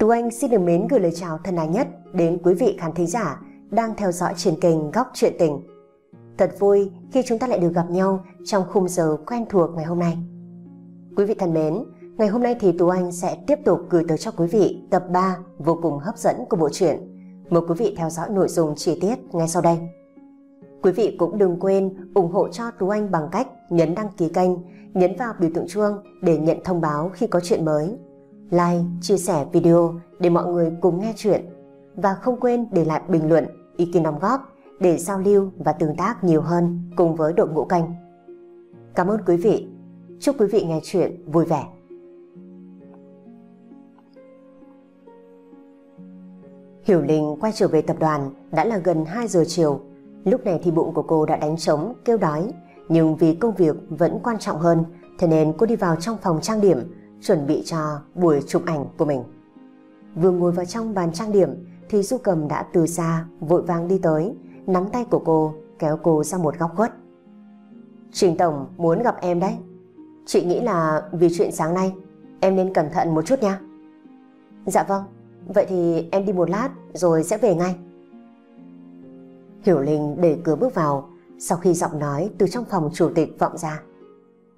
Tú Anh xin được mến gửi lời chào thân ái nhất đến quý vị khán thính giả đang theo dõi truyền kênh Góc chuyện Tình. Thật vui khi chúng ta lại được gặp nhau trong khung giờ quen thuộc ngày hôm nay. Quý vị thân mến, ngày hôm nay thì Tú Anh sẽ tiếp tục gửi tới cho quý vị tập 3 vô cùng hấp dẫn của bộ truyện. Mời quý vị theo dõi nội dung chi tiết ngay sau đây. Quý vị cũng đừng quên ủng hộ cho Tú Anh bằng cách nhấn đăng ký kênh, nhấn vào biểu tượng chuông để nhận thông báo khi có chuyện mới like, chia sẻ video để mọi người cùng nghe chuyện và không quên để lại bình luận, ý kiến đóng góp để giao lưu và tương tác nhiều hơn cùng với đội ngũ kênh. Cảm ơn quý vị. Chúc quý vị nghe chuyện vui vẻ. Hiểu Linh quay trở về tập đoàn đã là gần 2 giờ chiều. Lúc này thì bụng của cô đã đánh trống, kêu đói. Nhưng vì công việc vẫn quan trọng hơn, thế nên cô đi vào trong phòng trang điểm, chuẩn bị cho buổi chụp ảnh của mình. Vừa ngồi vào trong bàn trang điểm thì Du Cầm đã từ xa vội vàng đi tới, nắm tay của cô, kéo cô ra một góc khuất. Trình Tổng muốn gặp em đấy. Chị nghĩ là vì chuyện sáng nay, em nên cẩn thận một chút nha. Dạ vâng, vậy thì em đi một lát rồi sẽ về ngay. Hiểu Linh để cửa bước vào, sau khi giọng nói từ trong phòng chủ tịch vọng ra.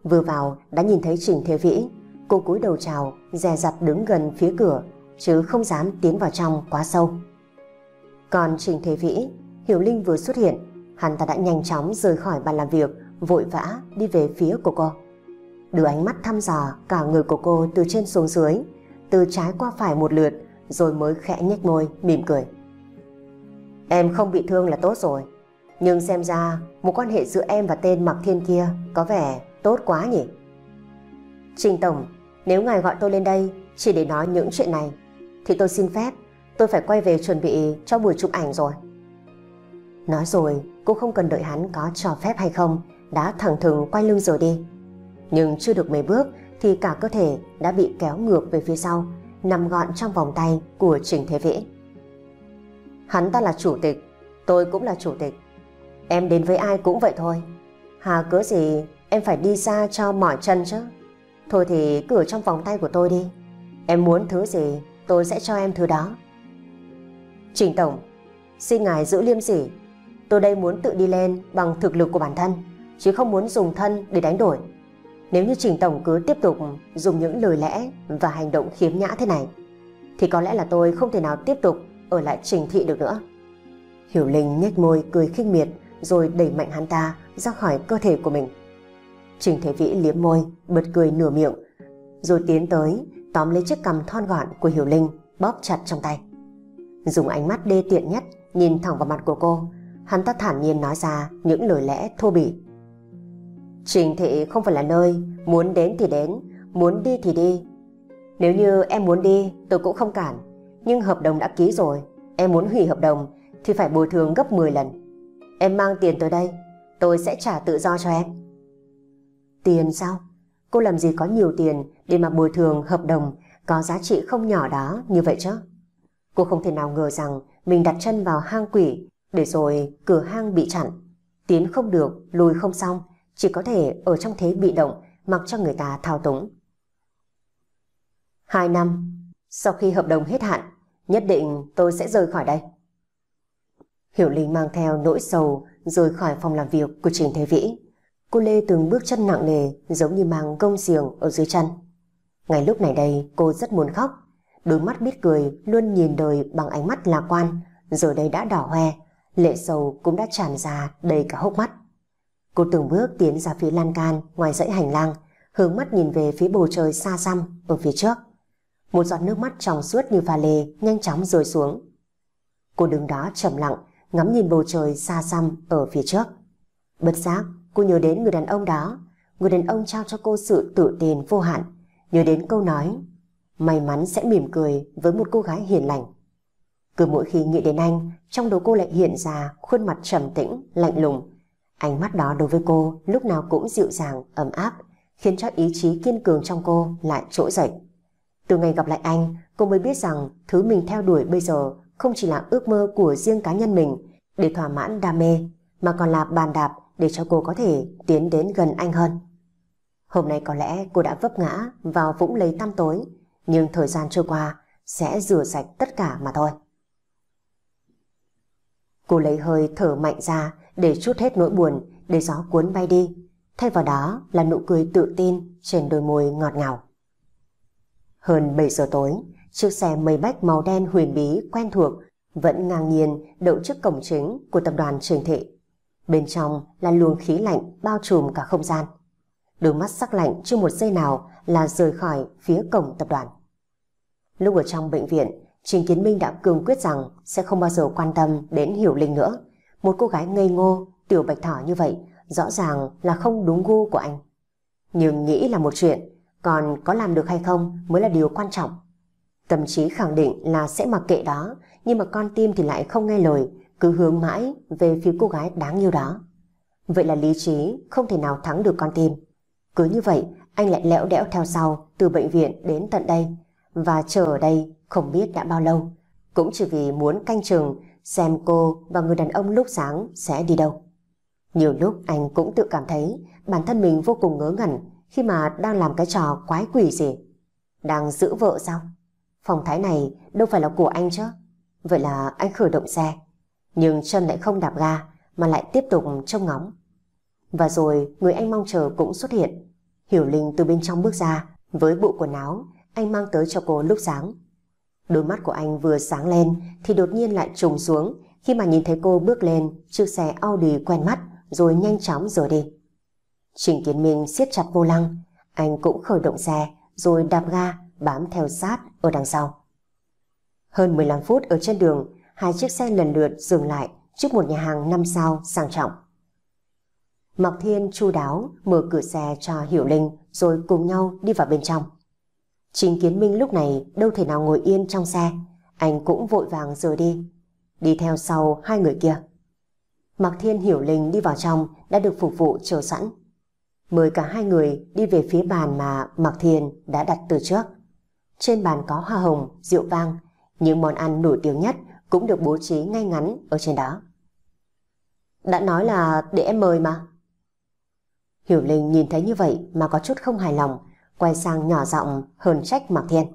Vừa vào đã nhìn thấy Trình Thế Vĩ cô cúi đầu chào, dè dặt đứng gần phía cửa, chứ không dám tiến vào trong quá sâu. Còn Trình Thế Vĩ, Hiểu Linh vừa xuất hiện, hắn ta đã nhanh chóng rời khỏi bàn làm việc, vội vã đi về phía của cô. Đưa ánh mắt thăm dò cả người của cô từ trên xuống dưới, từ trái qua phải một lượt, rồi mới khẽ nhếch môi, mỉm cười. Em không bị thương là tốt rồi, nhưng xem ra một quan hệ giữa em và tên mặc Thiên kia có vẻ tốt quá nhỉ? Trình Tổng nếu ngài gọi tôi lên đây chỉ để nói những chuyện này, thì tôi xin phép tôi phải quay về chuẩn bị cho buổi chụp ảnh rồi. Nói rồi, cô không cần đợi hắn có cho phép hay không, đã thẳng thừng quay lưng rồi đi. Nhưng chưa được mấy bước thì cả cơ thể đã bị kéo ngược về phía sau, nằm gọn trong vòng tay của Trình Thế Vĩ. Hắn ta là chủ tịch, tôi cũng là chủ tịch. Em đến với ai cũng vậy thôi. Hà cớ gì em phải đi xa cho mỏi chân chứ. Thôi thì cứ ở trong vòng tay của tôi đi. Em muốn thứ gì tôi sẽ cho em thứ đó. Trình Tổng, xin ngài giữ liêm sỉ. Tôi đây muốn tự đi lên bằng thực lực của bản thân, chứ không muốn dùng thân để đánh đổi. Nếu như Trình Tổng cứ tiếp tục dùng những lời lẽ và hành động khiếm nhã thế này, thì có lẽ là tôi không thể nào tiếp tục ở lại Trình Thị được nữa. Hiểu Linh nhếch môi cười khinh miệt rồi đẩy mạnh hắn ta ra khỏi cơ thể của mình. Trình Thế Vĩ liếm môi, bật cười nửa miệng, rồi tiến tới, tóm lấy chiếc cằm thon gọn của Hiểu Linh, bóp chặt trong tay. Dùng ánh mắt đê tiện nhất, nhìn thẳng vào mặt của cô, hắn ta thản nhiên nói ra những lời lẽ thô bỉ. Trình thị không phải là nơi, muốn đến thì đến, muốn đi thì đi. Nếu như em muốn đi, tôi cũng không cản, nhưng hợp đồng đã ký rồi, em muốn hủy hợp đồng thì phải bồi thường gấp 10 lần. Em mang tiền tới đây, tôi sẽ trả tự do cho em. Tiền sao? Cô làm gì có nhiều tiền để mà bồi thường hợp đồng có giá trị không nhỏ đó như vậy chứ? Cô không thể nào ngờ rằng mình đặt chân vào hang quỷ để rồi cửa hang bị chặn. Tiến không được, lùi không xong, chỉ có thể ở trong thế bị động mặc cho người ta thao túng. Hai năm, sau khi hợp đồng hết hạn, nhất định tôi sẽ rời khỏi đây. Hiểu Linh mang theo nỗi sầu rời khỏi phòng làm việc của Trình Thế Vĩ. Cô Lê từng bước chân nặng nề giống như mang công xiềng ở dưới chân. Ngay lúc này đây cô rất muốn khóc. Đôi mắt biết cười luôn nhìn đời bằng ánh mắt lạc quan rồi đây đã đỏ hoe. Lệ sầu cũng đã tràn ra đầy cả hốc mắt. Cô từng bước tiến ra phía lan can ngoài dãy hành lang hướng mắt nhìn về phía bầu trời xa xăm ở phía trước. Một giọt nước mắt trong suốt như pha lê nhanh chóng rơi xuống. Cô đứng đó trầm lặng ngắm nhìn bầu trời xa xăm ở phía trước. Bất giác Cô nhớ đến người đàn ông đó, người đàn ông trao cho cô sự tự tiền vô hạn, nhớ đến câu nói, may mắn sẽ mỉm cười với một cô gái hiền lành. Cứ mỗi khi nghĩ đến anh, trong đầu cô lại hiện ra khuôn mặt trầm tĩnh, lạnh lùng. Ánh mắt đó đối với cô lúc nào cũng dịu dàng, ấm áp, khiến cho ý chí kiên cường trong cô lại trỗi dậy. Từ ngày gặp lại anh, cô mới biết rằng thứ mình theo đuổi bây giờ không chỉ là ước mơ của riêng cá nhân mình để thỏa mãn đam mê, mà còn là bàn đạp để cho cô có thể tiến đến gần anh hơn. Hôm nay có lẽ cô đã vấp ngã vào vũng lấy tăm tối, nhưng thời gian trôi qua sẽ rửa sạch tất cả mà thôi. Cô lấy hơi thở mạnh ra để chút hết nỗi buồn, để gió cuốn bay đi. Thay vào đó là nụ cười tự tin trên đôi môi ngọt ngào. Hơn 7 giờ tối, chiếc xe mây bách màu đen huyền bí quen thuộc vẫn ngang nhiên đậu trước cổng chính của tập đoàn Trường Thị. Bên trong là luồng khí lạnh bao trùm cả không gian. Đôi mắt sắc lạnh chưa một giây nào là rời khỏi phía cổng tập đoàn. Lúc ở trong bệnh viện, Trình Kiến Minh đã cương quyết rằng sẽ không bao giờ quan tâm đến Hiểu Linh nữa. Một cô gái ngây ngô, tiểu bạch thỏ như vậy, rõ ràng là không đúng gu của anh. Nhưng nghĩ là một chuyện, còn có làm được hay không mới là điều quan trọng. Tâm trí khẳng định là sẽ mặc kệ đó, nhưng mà con tim thì lại không nghe lời, cứ hướng mãi về phía cô gái đáng yêu đó. Vậy là lý trí không thể nào thắng được con tim. Cứ như vậy, anh lại lẽo đẽo theo sau từ bệnh viện đến tận đây và chờ ở đây không biết đã bao lâu. Cũng chỉ vì muốn canh chừng xem cô và người đàn ông lúc sáng sẽ đi đâu. Nhiều lúc anh cũng tự cảm thấy bản thân mình vô cùng ngớ ngẩn khi mà đang làm cái trò quái quỷ gì. Đang giữ vợ sao? Phòng thái này đâu phải là của anh chứ? Vậy là anh khởi động xe, nhưng chân lại không đạp ga mà lại tiếp tục trông ngóng. Và rồi người anh mong chờ cũng xuất hiện. Hiểu Linh từ bên trong bước ra với bộ quần áo anh mang tới cho cô lúc sáng. Đôi mắt của anh vừa sáng lên thì đột nhiên lại trùng xuống khi mà nhìn thấy cô bước lên chiếc xe Audi quen mắt rồi nhanh chóng rời đi. Trình Kiến Minh siết chặt vô lăng, anh cũng khởi động xe rồi đạp ga bám theo sát ở đằng sau. Hơn 15 phút ở trên đường, hai chiếc xe lần lượt dừng lại trước một nhà hàng năm sao sang trọng. Mạc Thiên chu đáo mở cửa xe cho Hiểu Linh rồi cùng nhau đi vào bên trong. Trình Kiến Minh lúc này đâu thể nào ngồi yên trong xe, anh cũng vội vàng rời đi, đi theo sau hai người kia. Mạc Thiên Hiểu Linh đi vào trong đã được phục vụ chờ sẵn. Mời cả hai người đi về phía bàn mà Mạc Thiên đã đặt từ trước. Trên bàn có hoa hồng, rượu vang, những món ăn nổi tiếng nhất cũng được bố trí ngay ngắn ở trên đó. Đã nói là để em mời mà. Hiểu Linh nhìn thấy như vậy mà có chút không hài lòng, quay sang nhỏ giọng hờn trách Mạc Thiên.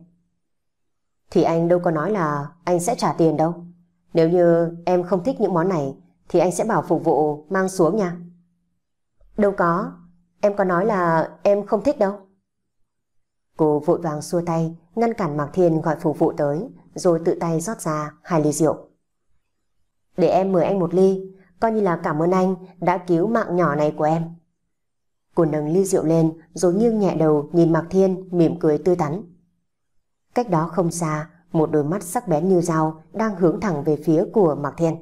Thì anh đâu có nói là anh sẽ trả tiền đâu. Nếu như em không thích những món này thì anh sẽ bảo phục vụ mang xuống nha. Đâu có, em có nói là em không thích đâu. Cô vội vàng xua tay, ngăn cản Mạc Thiên gọi phục vụ tới, rồi tự tay rót ra hai ly rượu. Để em mời anh một ly, coi như là cảm ơn anh đã cứu mạng nhỏ này của em. Cô nâng ly rượu lên rồi nghiêng nhẹ đầu nhìn Mạc Thiên mỉm cười tươi tắn. Cách đó không xa, một đôi mắt sắc bén như dao đang hướng thẳng về phía của Mạc Thiên.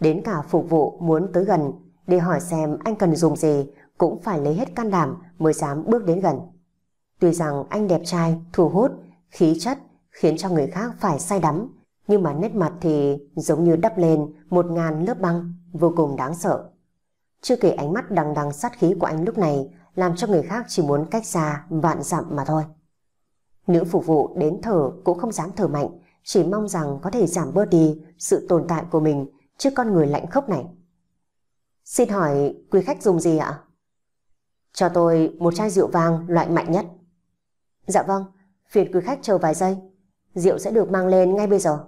Đến cả phục vụ muốn tới gần để hỏi xem anh cần dùng gì cũng phải lấy hết can đảm mới dám bước đến gần. Tuy rằng anh đẹp trai, thu hút, khí chất khiến cho người khác phải say đắm, nhưng mà nét mặt thì giống như đắp lên một ngàn lớp băng, vô cùng đáng sợ. Chưa kể ánh mắt đằng đằng sát khí của anh lúc này làm cho người khác chỉ muốn cách xa vạn dặm mà thôi. Nữ phục vụ đến thở cũng không dám thở mạnh, chỉ mong rằng có thể giảm bớt đi sự tồn tại của mình trước con người lạnh khốc này. Xin hỏi quý khách dùng gì ạ? Cho tôi một chai rượu vang loại mạnh nhất. Dạ vâng, phiền quý khách chờ vài giây, rượu sẽ được mang lên ngay bây giờ.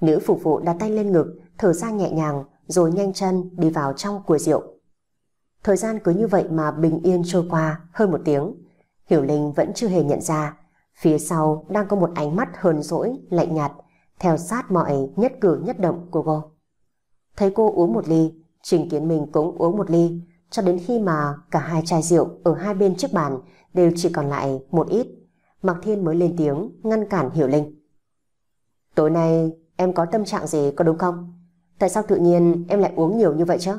Nữ phục vụ đặt tay lên ngực, thở ra nhẹ nhàng, rồi nhanh chân đi vào trong của rượu. Thời gian cứ như vậy mà bình yên trôi qua hơn một tiếng. Hiểu Linh vẫn chưa hề nhận ra, phía sau đang có một ánh mắt hờn dỗi, lạnh nhạt, theo sát mọi nhất cử nhất động của cô. Thấy cô uống một ly, Trình Kiến Minh cũng uống một ly, cho đến khi mà cả hai chai rượu ở hai bên trước bàn đều chỉ còn lại một ít Mạc Thiên mới lên tiếng ngăn cản Hiểu Linh. Tối nay em có tâm trạng gì có đúng không? Tại sao tự nhiên em lại uống nhiều như vậy chứ?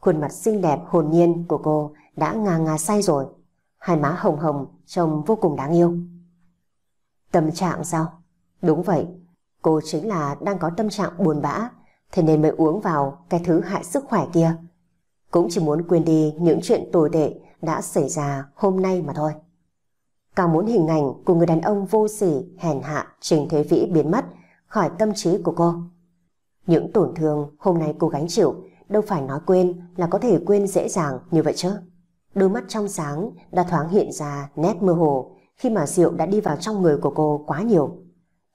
Khuôn mặt xinh đẹp hồn nhiên của cô đã ngà ngà say rồi. Hai má hồng hồng trông vô cùng đáng yêu. Tâm trạng sao? Đúng vậy, cô chính là đang có tâm trạng buồn bã, thế nên mới uống vào cái thứ hại sức khỏe kia. Cũng chỉ muốn quên đi những chuyện tồi tệ đã xảy ra hôm nay mà thôi càng muốn hình ảnh của người đàn ông vô sỉ, hèn hạ, trình thế vĩ biến mất khỏi tâm trí của cô. Những tổn thương hôm nay cô gánh chịu đâu phải nói quên là có thể quên dễ dàng như vậy chứ. Đôi mắt trong sáng đã thoáng hiện ra nét mơ hồ khi mà rượu đã đi vào trong người của cô quá nhiều.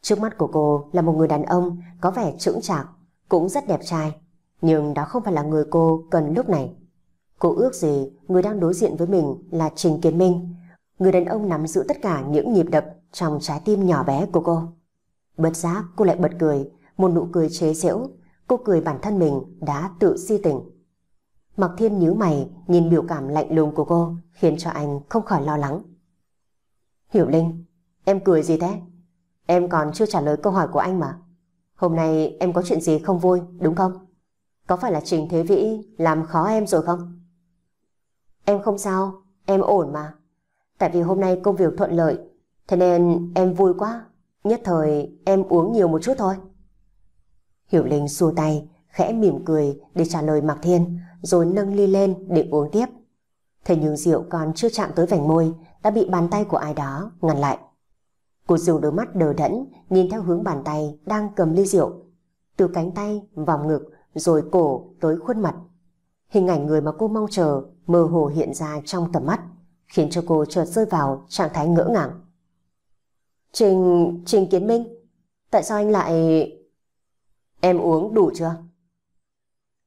Trước mắt của cô là một người đàn ông có vẻ trưởng trạc, cũng rất đẹp trai, nhưng đó không phải là người cô cần lúc này. Cô ước gì người đang đối diện với mình là Trình Kiến Minh, người đàn ông nắm giữ tất cả những nhịp đập trong trái tim nhỏ bé của cô. Bất giác cô lại bật cười, một nụ cười chế giễu, cô cười bản thân mình đã tự si tình. Mặc thiên nhíu mày nhìn biểu cảm lạnh lùng của cô khiến cho anh không khỏi lo lắng. Hiểu Linh, em cười gì thế? Em còn chưa trả lời câu hỏi của anh mà. Hôm nay em có chuyện gì không vui, đúng không? Có phải là Trình Thế Vĩ làm khó em rồi không? Em không sao, em ổn mà. Tại vì hôm nay công việc thuận lợi, thế nên em vui quá, nhất thời em uống nhiều một chút thôi. Hiểu Linh xua tay, khẽ mỉm cười để trả lời Mạc Thiên, rồi nâng ly lên để uống tiếp. Thế nhưng rượu còn chưa chạm tới vành môi, đã bị bàn tay của ai đó ngăn lại. Cô dùng đôi mắt đờ đẫn, nhìn theo hướng bàn tay đang cầm ly rượu. Từ cánh tay, vào ngực, rồi cổ tới khuôn mặt. Hình ảnh người mà cô mong chờ mơ hồ hiện ra trong tầm mắt khiến cho cô chợt rơi vào trạng thái ngỡ ngàng. Trình... Trình Kiến Minh, tại sao anh lại... Em uống đủ chưa?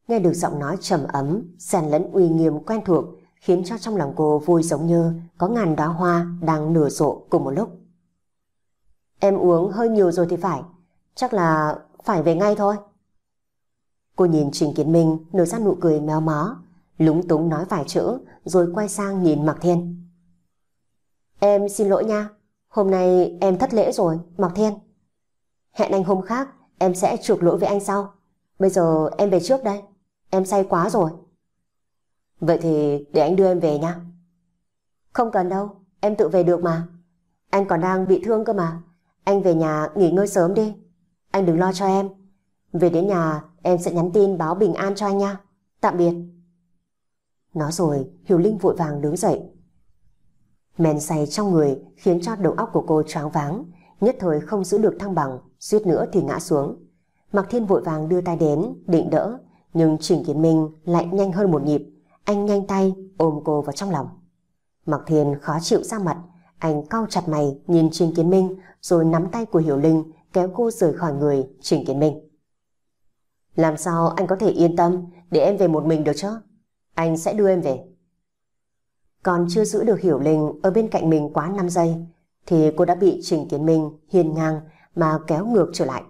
Nghe được giọng nói trầm ấm, xen lẫn uy nghiêm quen thuộc, khiến cho trong lòng cô vui giống như có ngàn đóa hoa đang nở rộ cùng một lúc. Em uống hơi nhiều rồi thì phải, chắc là phải về ngay thôi. Cô nhìn Trình Kiến Minh nở ra nụ cười méo mó, lúng túng nói vài chữ rồi quay sang nhìn Mạc Thiên. Em xin lỗi nha, hôm nay em thất lễ rồi, Mạc Thiên. Hẹn anh hôm khác, em sẽ chuộc lỗi với anh sau. Bây giờ em về trước đây, em say quá rồi. Vậy thì để anh đưa em về nha. Không cần đâu, em tự về được mà. Anh còn đang bị thương cơ mà. Anh về nhà nghỉ ngơi sớm đi. Anh đừng lo cho em. Về đến nhà, em sẽ nhắn tin báo bình an cho anh nha. Tạm biệt. Nói rồi, Hiểu Linh vội vàng đứng dậy. Men say trong người khiến cho đầu óc của cô choáng váng, nhất thời không giữ được thăng bằng, suýt nữa thì ngã xuống. Mạc Thiên vội vàng đưa tay đến, định đỡ, nhưng Trình Kiến Minh lại nhanh hơn một nhịp, anh nhanh tay ôm cô vào trong lòng. Mạc Thiên khó chịu ra mặt, anh cau chặt mày nhìn Trình Kiến Minh rồi nắm tay của Hiểu Linh kéo cô rời khỏi người Trình Kiến Minh. Làm sao anh có thể yên tâm để em về một mình được chứ? Anh sẽ đưa em về. Còn chưa giữ được hiểu linh ở bên cạnh mình quá 5 giây, thì cô đã bị Trình Kiến Minh hiền ngang mà kéo ngược trở lại.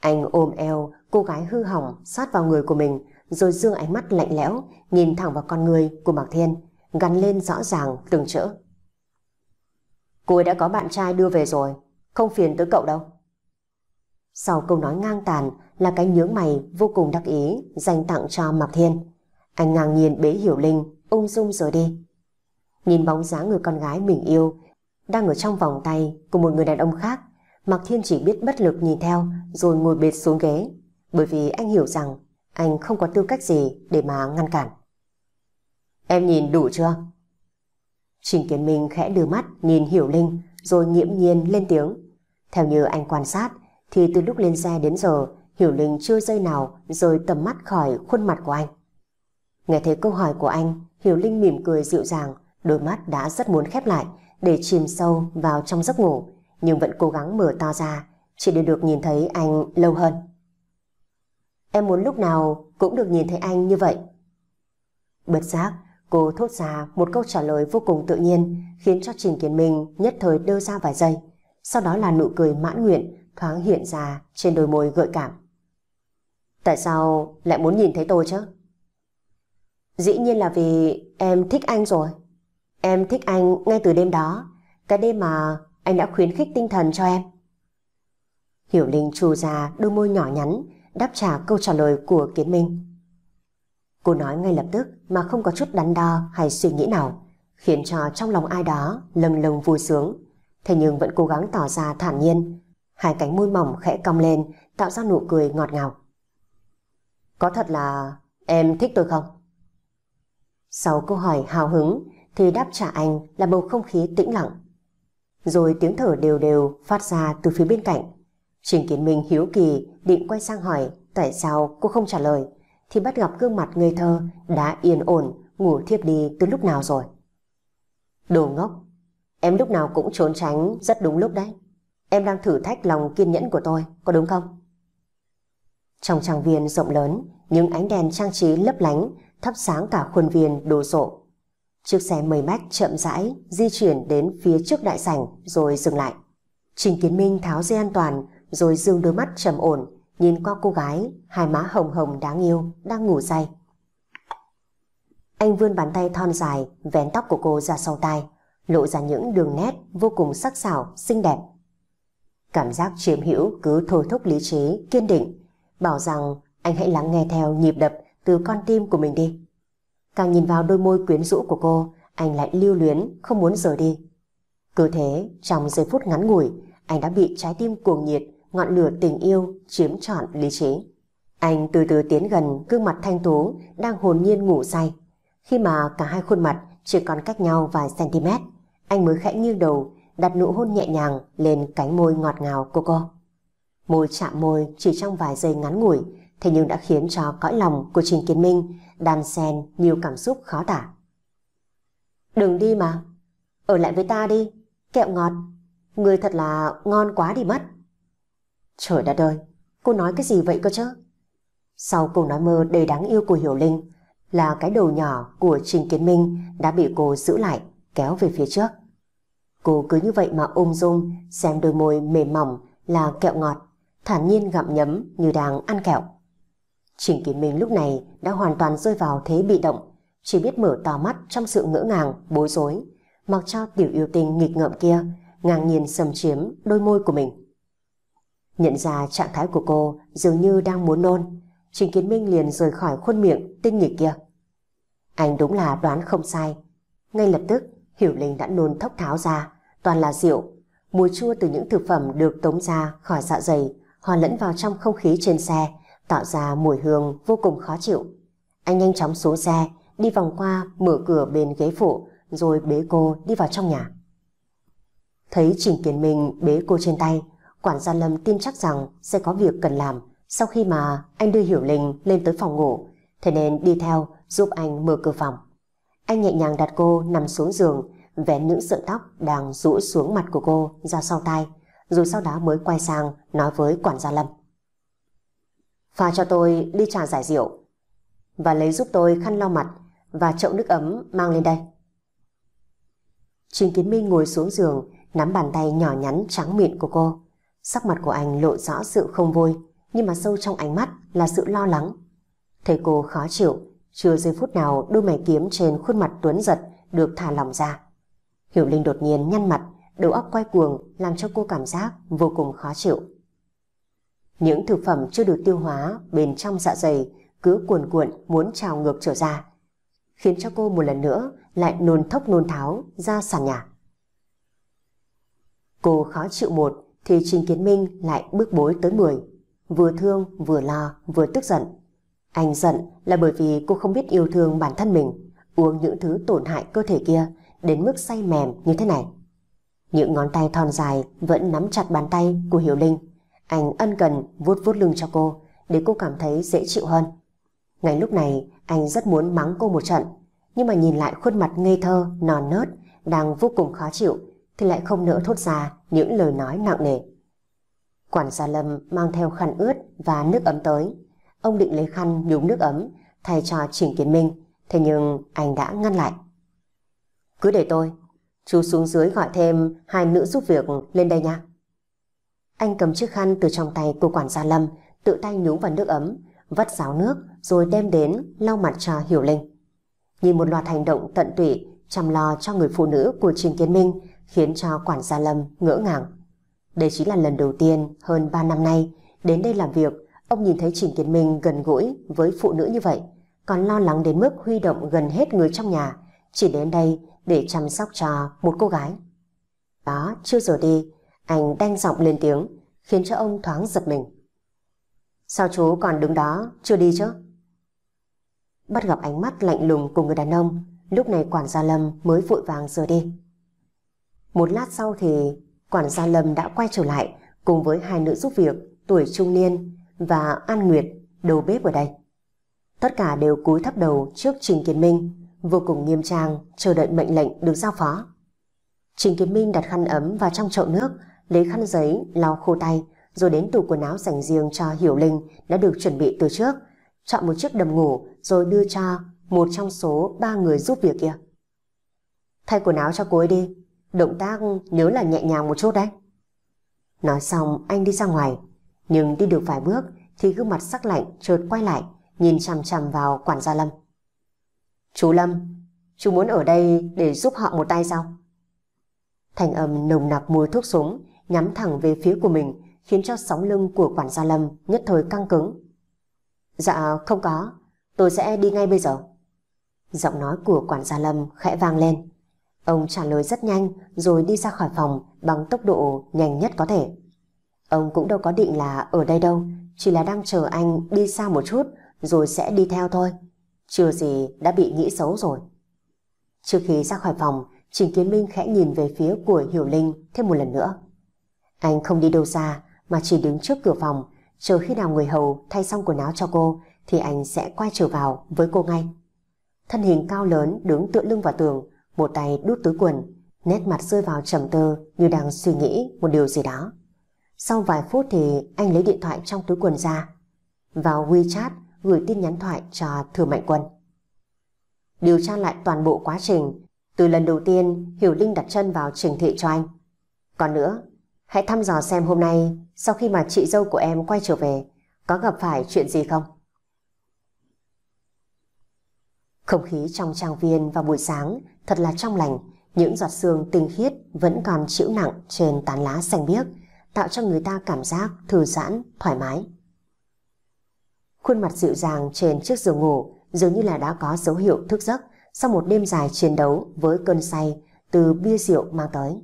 Anh ôm eo, cô gái hư hỏng sát vào người của mình, rồi dương ánh mắt lạnh lẽo, nhìn thẳng vào con người của Mạc Thiên, gắn lên rõ ràng từng chữ. Cô ấy đã có bạn trai đưa về rồi, không phiền tới cậu đâu. Sau câu nói ngang tàn là cái nhướng mày vô cùng đắc ý dành tặng cho Mạc Thiên. Anh ngang nhiên bế Hiểu Linh, ung dung rồi đi. Nhìn bóng dáng người con gái mình yêu, đang ở trong vòng tay của một người đàn ông khác, Mạc Thiên chỉ biết bất lực nhìn theo rồi ngồi bệt xuống ghế, bởi vì anh hiểu rằng anh không có tư cách gì để mà ngăn cản. Em nhìn đủ chưa? Trình Kiến Minh khẽ đưa mắt nhìn Hiểu Linh rồi nghiễm nhiên lên tiếng. Theo như anh quan sát thì từ lúc lên xe đến giờ Hiểu Linh chưa giây nào rồi tầm mắt khỏi khuôn mặt của anh. Nghe thấy câu hỏi của anh, Hiểu Linh mỉm cười dịu dàng, đôi mắt đã rất muốn khép lại để chìm sâu vào trong giấc ngủ, nhưng vẫn cố gắng mở to ra, chỉ để được nhìn thấy anh lâu hơn. Em muốn lúc nào cũng được nhìn thấy anh như vậy. Bật giác, cô thốt ra một câu trả lời vô cùng tự nhiên, khiến cho Trình Kiến Minh nhất thời đơ ra vài giây. Sau đó là nụ cười mãn nguyện thoáng hiện ra trên đôi môi gợi cảm. Tại sao lại muốn nhìn thấy tôi chứ? Dĩ nhiên là vì em thích anh rồi. Em thích anh ngay từ đêm đó, cái đêm mà anh đã khuyến khích tinh thần cho em. Hiểu Linh trù ra đôi môi nhỏ nhắn, đáp trả câu trả lời của Kiến Minh. Cô nói ngay lập tức mà không có chút đắn đo hay suy nghĩ nào, khiến cho trong lòng ai đó lâng lâng vui sướng. Thế nhưng vẫn cố gắng tỏ ra thản nhiên, hai cánh môi mỏng khẽ cong lên tạo ra nụ cười ngọt ngào. Có thật là em thích tôi không? Sau câu hỏi hào hứng thì đáp trả anh là bầu không khí tĩnh lặng. Rồi tiếng thở đều đều phát ra từ phía bên cạnh. Trình Kiến Minh hiếu kỳ định quay sang hỏi tại sao cô không trả lời thì bắt gặp gương mặt ngây thơ đã yên ổn ngủ thiếp đi từ lúc nào rồi. Đồ ngốc, em lúc nào cũng trốn tránh rất đúng lúc đấy. Em đang thử thách lòng kiên nhẫn của tôi, có đúng không? Trong tràng viên rộng lớn, những ánh đèn trang trí lấp lánh thắp sáng cả khuôn viên đồ sộ. Chiếc xe mây mách chậm rãi di chuyển đến phía trước đại sảnh rồi dừng lại. Trình Kiến Minh tháo dây an toàn rồi dương đôi mắt trầm ổn nhìn qua cô gái hai má hồng hồng đáng yêu đang ngủ say. Anh vươn bàn tay thon dài vén tóc của cô ra sau tai lộ ra những đường nét vô cùng sắc sảo, xinh đẹp. Cảm giác chiếm hữu cứ thôi thúc lý trí, kiên định, bảo rằng anh hãy lắng nghe theo nhịp đập từ con tim của mình đi. Càng nhìn vào đôi môi quyến rũ của cô, anh lại lưu luyến, không muốn rời đi. Cứ thế, trong giây phút ngắn ngủi, anh đã bị trái tim cuồng nhiệt, ngọn lửa tình yêu chiếm trọn lý trí. Anh từ từ tiến gần gương mặt thanh tú đang hồn nhiên ngủ say. Khi mà cả hai khuôn mặt chỉ còn cách nhau vài cm, anh mới khẽ nghiêng đầu, đặt nụ hôn nhẹ nhàng lên cánh môi ngọt ngào của cô. Môi chạm môi chỉ trong vài giây ngắn ngủi thế nhưng đã khiến cho cõi lòng của Trình Kiến Minh đan xen nhiều cảm xúc khó tả. Đừng đi mà, ở lại với ta đi, kẹo ngọt, người thật là ngon quá đi mất. Trời đất ơi, cô nói cái gì vậy cơ chứ? Sau câu nói mơ đầy đáng yêu của Hiểu Linh là cái đầu nhỏ của Trình Kiến Minh đã bị cô giữ lại, kéo về phía trước. Cô cứ như vậy mà ôm dung, xem đôi môi mềm mỏng là kẹo ngọt, thản nhiên gặm nhấm như đang ăn kẹo. Trình Kỳ Minh lúc này đã hoàn toàn rơi vào thế bị động, chỉ biết mở to mắt trong sự ngỡ ngàng, bối rối, mặc cho tiểu yêu tình nghịch ngợm kia ngang nhiên xâm chiếm đôi môi của mình. Nhận ra trạng thái của cô dường như đang muốn nôn, Trình Kiến Minh liền rời khỏi khuôn miệng tinh nghịch kia. Anh đúng là đoán không sai. Ngay lập tức, Hiểu Linh đã nôn thốc tháo ra, toàn là rượu, mùi chua từ những thực phẩm được tống ra khỏi dạ dày, hòa lẫn vào trong không khí trên xe, tạo ra mùi hương vô cùng khó chịu. Anh nhanh chóng xuống xe, đi vòng qua mở cửa bên ghế phụ, rồi bế cô đi vào trong nhà. Thấy Trình Kiến Minh bế cô trên tay, quản gia Lâm tin chắc rằng sẽ có việc cần làm sau khi mà anh đưa Hiểu Linh lên tới phòng ngủ, thế nên đi theo giúp anh mở cửa phòng. Anh nhẹ nhàng đặt cô nằm xuống giường, vén những sợi tóc đang rũ xuống mặt của cô ra sau tai, rồi sau đó mới quay sang nói với quản gia Lâm pha cho tôi ly trà giải rượu và lấy giúp tôi khăn lau mặt và chậu nước ấm mang lên đây. Trình Kiến Minh ngồi xuống giường, nắm bàn tay nhỏ nhắn trắng mịn của cô. Sắc mặt của anh lộ rõ sự không vui, nhưng mà sâu trong ánh mắt là sự lo lắng. Thầy cô khó chịu, chưa giây phút nào đôi mày kiếm trên khuôn mặt tuấn giật được thả lỏng ra. Hiểu Linh đột nhiên nhăn mặt, đầu óc quay cuồng làm cho cô cảm giác vô cùng khó chịu. Những thực phẩm chưa được tiêu hóa bên trong dạ dày cứ cuồn cuộn muốn trào ngược trở ra, khiến cho cô một lần nữa lại nôn thốc nôn tháo ra sàn nhà. Cô khó chịu một thì Trình Kiến Minh lại bước bối tới mười vừa thương vừa lo vừa tức giận. Anh giận là bởi vì cô không biết yêu thương bản thân mình, uống những thứ tổn hại cơ thể kia đến mức say mềm như thế này. Những ngón tay thon dài vẫn nắm chặt bàn tay của Hiểu Linh anh ân cần vuốt vuốt lưng cho cô để cô cảm thấy dễ chịu hơn. Ngay lúc này, anh rất muốn mắng cô một trận, nhưng mà nhìn lại khuôn mặt ngây thơ, non nớt, đang vô cùng khó chịu, thì lại không nỡ thốt ra những lời nói nặng nề. Quản gia Lâm mang theo khăn ướt và nước ấm tới. Ông định lấy khăn nhúng nước ấm thay cho Trình Kiến Minh, thế nhưng anh đã ngăn lại. Cứ để tôi, chú xuống dưới gọi thêm hai nữ giúp việc lên đây nha. Anh cầm chiếc khăn từ trong tay của quản gia Lâm, tự tay nhúng vào nước ấm, vắt ráo nước rồi đem đến lau mặt cho Hiểu Linh. Nhìn một loạt hành động tận tụy, chăm lo cho người phụ nữ của Trình Kiến Minh khiến cho quản gia Lâm ngỡ ngàng. Đây chính là lần đầu tiên hơn 3 năm nay đến đây làm việc, ông nhìn thấy Trình Kiến Minh gần gũi với phụ nữ như vậy, còn lo lắng đến mức huy động gần hết người trong nhà, chỉ đến đây để chăm sóc cho một cô gái. Đó, chưa giờ đi, anh đanh giọng lên tiếng, khiến cho ông thoáng giật mình. Sao chú còn đứng đó, chưa đi chứ? Bắt gặp ánh mắt lạnh lùng của người đàn ông, lúc này quản gia Lâm mới vội vàng rời đi. Một lát sau thì quản gia Lâm đã quay trở lại cùng với hai nữ giúp việc tuổi trung niên và An Nguyệt, đầu bếp ở đây. Tất cả đều cúi thấp đầu trước Trình Kiến Minh, vô cùng nghiêm trang chờ đợi mệnh lệnh được giao phó. Trình Kiến Minh đặt khăn ấm vào trong chậu nước lấy khăn giấy lau khô tay, rồi đến tủ quần áo dành riêng cho Hiểu Linh đã được chuẩn bị từ trước, chọn một chiếc đầm ngủ rồi đưa cho một trong số ba người giúp việc kia. Thay quần áo cho cô ấy đi, động tác nhớ là nhẹ nhàng một chút đấy. Nói xong anh đi ra ngoài, nhưng đi được vài bước thì gương mặt sắc lạnh chợt quay lại, nhìn chằm chằm vào quản gia Lâm. Chú Lâm, chú muốn ở đây để giúp họ một tay sao? Thành âm nồng nặc mùi thuốc súng nhắm thẳng về phía của mình, khiến cho sóng lưng của quản gia Lâm nhất thời căng cứng. Dạ, không có, tôi sẽ đi ngay bây giờ. Giọng nói của quản gia Lâm khẽ vang lên. Ông trả lời rất nhanh rồi đi ra khỏi phòng bằng tốc độ nhanh nhất có thể. Ông cũng đâu có định là ở đây đâu, chỉ là đang chờ anh đi xa một chút rồi sẽ đi theo thôi. Chưa gì đã bị nghĩ xấu rồi. Trước khi ra khỏi phòng, Trình Kiến Minh khẽ nhìn về phía của Hiểu Linh thêm một lần nữa. Anh không đi đâu xa mà chỉ đứng trước cửa phòng, chờ khi nào người hầu thay xong quần áo cho cô thì anh sẽ quay trở vào với cô ngay. Thân hình cao lớn đứng tựa lưng vào tường, một tay đút túi quần, nét mặt rơi vào trầm tư như đang suy nghĩ một điều gì đó. Sau vài phút thì anh lấy điện thoại trong túi quần ra, vào WeChat gửi tin nhắn thoại cho Thừa Mạnh Quân. Điều tra lại toàn bộ quá trình, từ lần đầu tiên Hiểu Linh đặt chân vào trình thị cho anh. Còn nữa, Hãy thăm dò xem hôm nay sau khi mà chị dâu của em quay trở về có gặp phải chuyện gì không? Không khí trong trang viên vào buổi sáng thật là trong lành, những giọt sương tinh khiết vẫn còn chịu nặng trên tán lá xanh biếc, tạo cho người ta cảm giác thư giãn, thoải mái. Khuôn mặt dịu dàng trên chiếc giường ngủ dường như là đã có dấu hiệu thức giấc sau một đêm dài chiến đấu với cơn say từ bia rượu mang tới.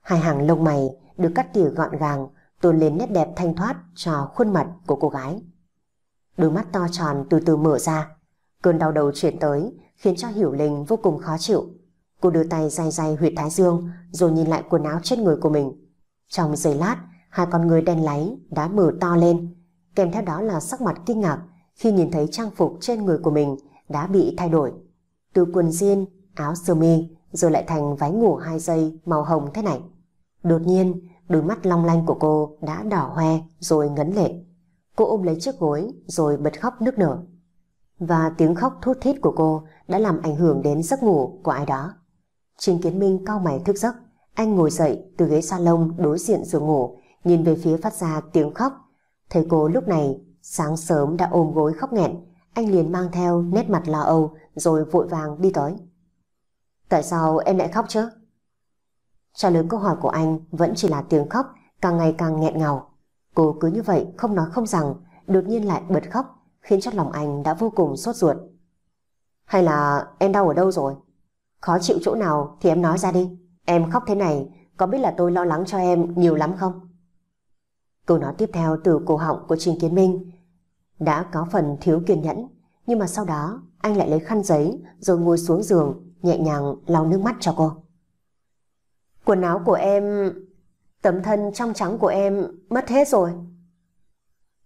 Hai hàng lông mày được cắt tỉa gọn gàng, tôn lên nét đẹp thanh thoát cho khuôn mặt của cô gái. Đôi mắt to tròn từ từ mở ra, cơn đau đầu chuyển tới khiến cho Hiểu Linh vô cùng khó chịu. Cô đưa tay dài dài huyệt thái dương rồi nhìn lại quần áo trên người của mình. Trong giây lát, hai con người đen láy đã mở to lên, kèm theo đó là sắc mặt kinh ngạc khi nhìn thấy trang phục trên người của mình đã bị thay đổi. Từ quần jean, áo sơ mi, rồi lại thành váy ngủ hai dây màu hồng thế này. Đột nhiên, đôi mắt long lanh của cô đã đỏ hoe rồi ngấn lệ. Cô ôm lấy chiếc gối rồi bật khóc nức nở. Và tiếng khóc thút thít của cô đã làm ảnh hưởng đến giấc ngủ của ai đó. Trình Kiến Minh cau mày thức giấc, anh ngồi dậy từ ghế salon đối diện giường ngủ, nhìn về phía phát ra tiếng khóc. Thấy cô lúc này sáng sớm đã ôm gối khóc nghẹn, anh liền mang theo nét mặt lo âu rồi vội vàng đi tới. Tại sao em lại khóc chứ? Trả lời câu hỏi của anh vẫn chỉ là tiếng khóc, càng ngày càng nghẹn ngào. Cô cứ như vậy không nói không rằng, đột nhiên lại bật khóc, khiến cho lòng anh đã vô cùng sốt ruột. Hay là em đau ở đâu rồi? Khó chịu chỗ nào thì em nói ra đi. Em khóc thế này, có biết là tôi lo lắng cho em nhiều lắm không? Câu nói tiếp theo từ cổ họng của Trình Kiến Minh đã có phần thiếu kiên nhẫn, nhưng mà sau đó anh lại lấy khăn giấy rồi ngồi xuống giường nhẹ nhàng lau nước mắt cho cô. Quần áo của em... Tấm thân trong trắng của em mất hết rồi.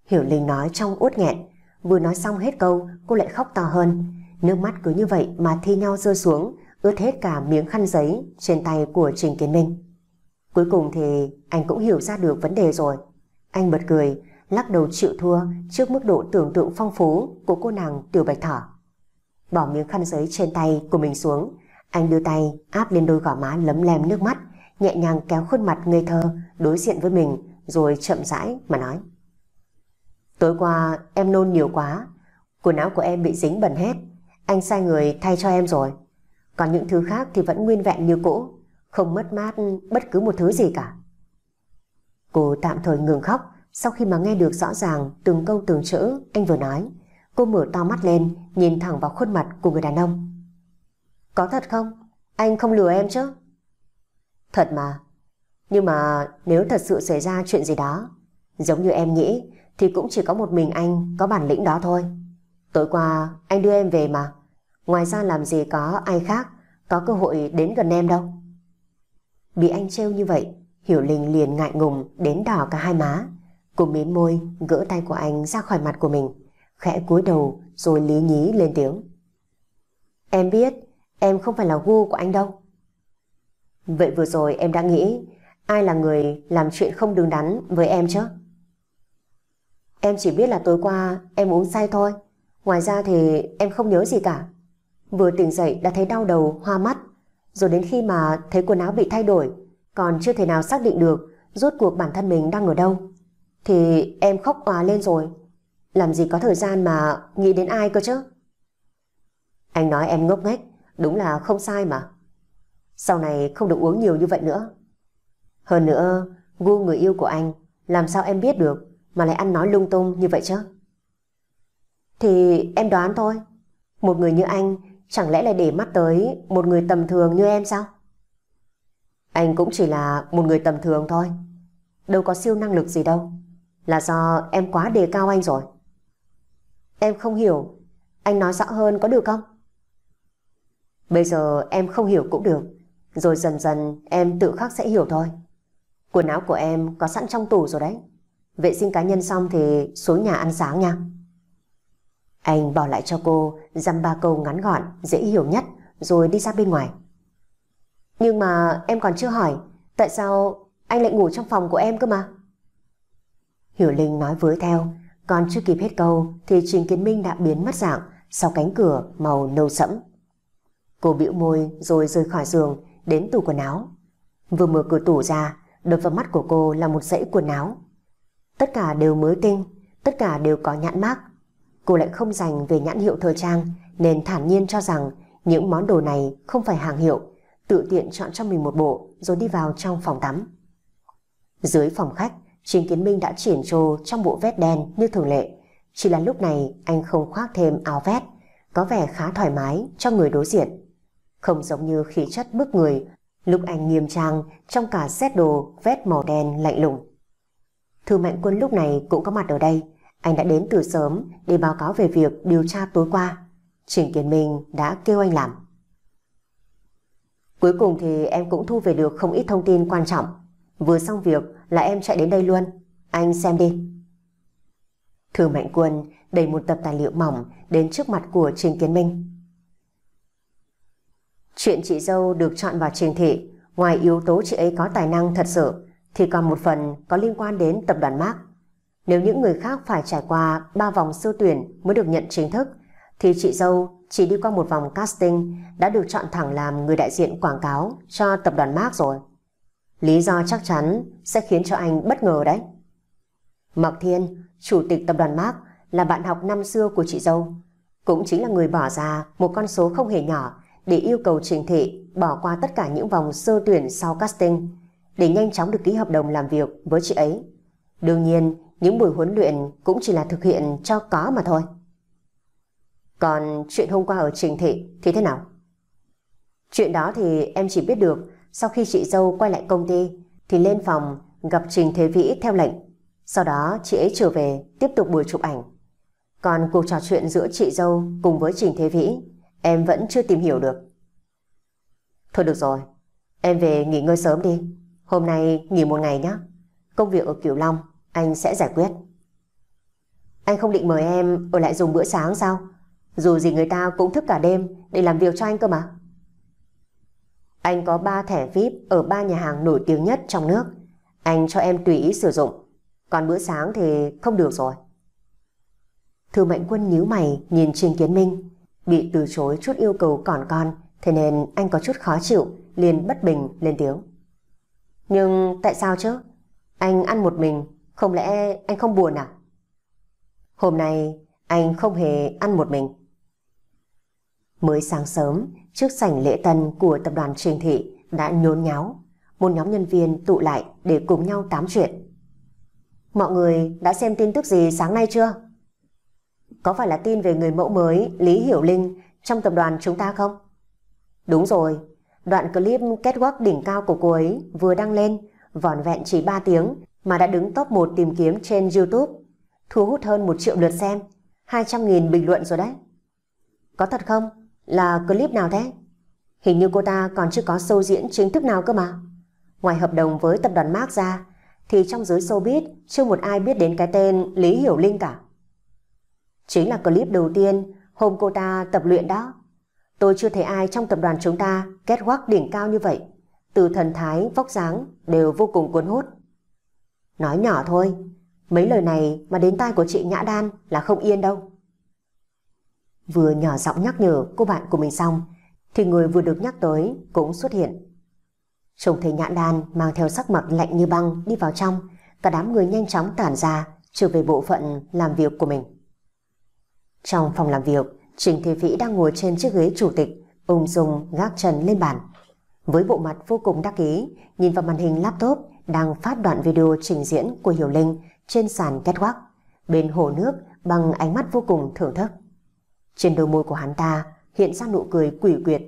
Hiểu Linh nói trong uất nghẹn. Vừa nói xong hết câu, cô lại khóc to hơn. Nước mắt cứ như vậy mà thi nhau rơi xuống, ướt hết cả miếng khăn giấy trên tay của Trình Kiến Minh. Cuối cùng thì anh cũng hiểu ra được vấn đề rồi. Anh bật cười, lắc đầu chịu thua trước mức độ tưởng tượng phong phú của cô nàng Tiểu Bạch Thỏ. Bỏ miếng khăn giấy trên tay của mình xuống, anh đưa tay áp lên đôi gò má lấm lem nước mắt nhẹ nhàng kéo khuôn mặt ngây thơ đối diện với mình rồi chậm rãi mà nói. Tối qua em nôn nhiều quá, quần áo của em bị dính bẩn hết, anh sai người thay cho em rồi. Còn những thứ khác thì vẫn nguyên vẹn như cũ, không mất mát bất cứ một thứ gì cả. Cô tạm thời ngừng khóc sau khi mà nghe được rõ ràng từng câu từng chữ anh vừa nói. Cô mở to mắt lên nhìn thẳng vào khuôn mặt của người đàn ông. Có thật không? Anh không lừa em chứ? Thật mà. Nhưng mà nếu thật sự xảy ra chuyện gì đó, giống như em nghĩ, thì cũng chỉ có một mình anh có bản lĩnh đó thôi. Tối qua anh đưa em về mà. Ngoài ra làm gì có ai khác có cơ hội đến gần em đâu. Bị anh trêu như vậy, Hiểu Linh liền ngại ngùng đến đỏ cả hai má. Cô mím môi gỡ tay của anh ra khỏi mặt của mình, khẽ cúi đầu rồi lý nhí lên tiếng. Em biết, em không phải là gu của anh đâu. Vậy vừa rồi em đã nghĩ ai là người làm chuyện không đứng đắn với em chứ? Em chỉ biết là tối qua em uống say thôi. Ngoài ra thì em không nhớ gì cả. Vừa tỉnh dậy đã thấy đau đầu, hoa mắt. Rồi đến khi mà thấy quần áo bị thay đổi, còn chưa thể nào xác định được rốt cuộc bản thân mình đang ở đâu. Thì em khóc òa lên rồi. Làm gì có thời gian mà nghĩ đến ai cơ chứ? Anh nói em ngốc nghếch, đúng là không sai mà. Sau này không được uống nhiều như vậy nữa. Hơn nữa, gu người yêu của anh, làm sao em biết được mà lại ăn nói lung tung như vậy chứ? Thì em đoán thôi. Một người như anh chẳng lẽ lại để mắt tới một người tầm thường như em sao? Anh cũng chỉ là một người tầm thường thôi. Đâu có siêu năng lực gì đâu. Là do em quá đề cao anh rồi. Em không hiểu. Anh nói rõ hơn có được không? Bây giờ em không hiểu cũng được. Rồi dần dần em tự khắc sẽ hiểu thôi. Quần áo của em có sẵn trong tủ rồi đấy. Vệ sinh cá nhân xong thì xuống nhà ăn sáng nha. Anh bỏ lại cho cô dăm ba câu ngắn gọn, dễ hiểu nhất, rồi đi ra bên ngoài. Nhưng mà em còn chưa hỏi, tại sao anh lại ngủ trong phòng của em cơ mà? Hiểu Linh nói với theo, còn chưa kịp hết câu thì Trình Kiến Minh đã biến mất dạng sau cánh cửa màu nâu sẫm. Cô bĩu môi rồi rời khỏi giường, đến tủ quần áo. Vừa mở cửa tủ ra, đập vào mắt của cô là một dãy quần áo. Tất cả đều mới tinh, tất cả đều có nhãn mác. Cô lại không dành về nhãn hiệu thời trang nên thản nhiên cho rằng những món đồ này không phải hàng hiệu, tự tiện chọn cho mình một bộ rồi đi vào trong phòng tắm. Dưới phòng khách, Trình Kiến Minh đã triển trô trong bộ vest đen như thường lệ. Chỉ là lúc này anh không khoác thêm áo vest, có vẻ khá thoải mái cho người đối diện không giống như khí chất bước người, lúc anh nghiêm trang trong cả xét đồ vét màu đen lạnh lùng. Thư Mạnh Quân lúc này cũng có mặt ở đây, anh đã đến từ sớm để báo cáo về việc điều tra tối qua. Trình Kiến Minh đã kêu anh làm. Cuối cùng thì em cũng thu về được không ít thông tin quan trọng. Vừa xong việc là em chạy đến đây luôn. Anh xem đi. Thư Mạnh Quân đẩy một tập tài liệu mỏng đến trước mặt của Trình Kiến Minh. Chuyện chị dâu được chọn vào trường thị, ngoài yếu tố chị ấy có tài năng thật sự, thì còn một phần có liên quan đến tập đoàn Mark. Nếu những người khác phải trải qua 3 vòng sơ tuyển mới được nhận chính thức, thì chị dâu chỉ đi qua một vòng casting đã được chọn thẳng làm người đại diện quảng cáo cho tập đoàn Mark rồi. Lý do chắc chắn sẽ khiến cho anh bất ngờ đấy. Mặc Thiên, chủ tịch tập đoàn Mark, là bạn học năm xưa của chị dâu. Cũng chính là người bỏ ra một con số không hề nhỏ để yêu cầu Trình Thị bỏ qua tất cả những vòng sơ tuyển sau casting để nhanh chóng được ký hợp đồng làm việc với chị ấy. Đương nhiên, những buổi huấn luyện cũng chỉ là thực hiện cho có mà thôi. Còn chuyện hôm qua ở Trình Thị thì thế nào? Chuyện đó thì em chỉ biết được sau khi chị dâu quay lại công ty thì lên phòng gặp Trình Thế Vĩ theo lệnh. Sau đó chị ấy trở về tiếp tục buổi chụp ảnh. Còn cuộc trò chuyện giữa chị dâu cùng với Trình Thế Vĩ em vẫn chưa tìm hiểu được. Thôi được rồi, em về nghỉ ngơi sớm đi. Hôm nay nghỉ một ngày nhé. Công việc ở Cửu Long, anh sẽ giải quyết. Anh không định mời em ở lại dùng bữa sáng sao? Dù gì người ta cũng thức cả đêm để làm việc cho anh cơ mà. Anh có 3 thẻ VIP ở ba nhà hàng nổi tiếng nhất trong nước. Anh cho em tùy ý sử dụng. Còn bữa sáng thì không được rồi. Thư Mạnh Quân nhíu mày nhìn Trình Kiến Minh bị từ chối chút yêu cầu còn con, thế nên anh có chút khó chịu, liền bất bình lên tiếng. Nhưng tại sao chứ? Anh ăn một mình, không lẽ anh không buồn à? Hôm nay anh không hề ăn một mình. Mới sáng sớm, trước sảnh lễ tân của tập đoàn Trình Thị đã nhốn nháo, một nhóm nhân viên tụ lại để cùng nhau tám chuyện. Mọi người đã xem tin tức gì sáng nay chưa? có phải là tin về người mẫu mới Lý Hiểu Linh trong tập đoàn chúng ta không? Đúng rồi, đoạn clip catwalk đỉnh cao của cô ấy vừa đăng lên, vỏn vẹn chỉ 3 tiếng mà đã đứng top 1 tìm kiếm trên YouTube, thu hút hơn 1 triệu lượt xem, 200.000 bình luận rồi đấy. Có thật không? Là clip nào thế? Hình như cô ta còn chưa có show diễn chính thức nào cơ mà. Ngoài hợp đồng với tập đoàn Mark ra, thì trong giới showbiz chưa một ai biết đến cái tên Lý Hiểu Linh cả. Chính là clip đầu tiên hôm cô ta tập luyện đó. Tôi chưa thấy ai trong tập đoàn chúng ta kết quắc đỉnh cao như vậy. Từ thần thái, vóc dáng đều vô cùng cuốn hút. Nói nhỏ thôi, mấy lời này mà đến tai của chị Nhã Đan là không yên đâu. Vừa nhỏ giọng nhắc nhở cô bạn của mình xong, thì người vừa được nhắc tới cũng xuất hiện. Trông thấy Nhã Đan mang theo sắc mặt lạnh như băng đi vào trong, cả đám người nhanh chóng tản ra, trở về bộ phận làm việc của mình. Trong phòng làm việc, Trình Thế Vĩ đang ngồi trên chiếc ghế chủ tịch, ung dung gác chân lên bàn. Với bộ mặt vô cùng đắc ý, nhìn vào màn hình laptop đang phát đoạn video trình diễn của Hiểu Linh trên sàn catwalk, bên hồ nước bằng ánh mắt vô cùng thưởng thức. Trên đôi môi của hắn ta hiện ra nụ cười quỷ quyệt.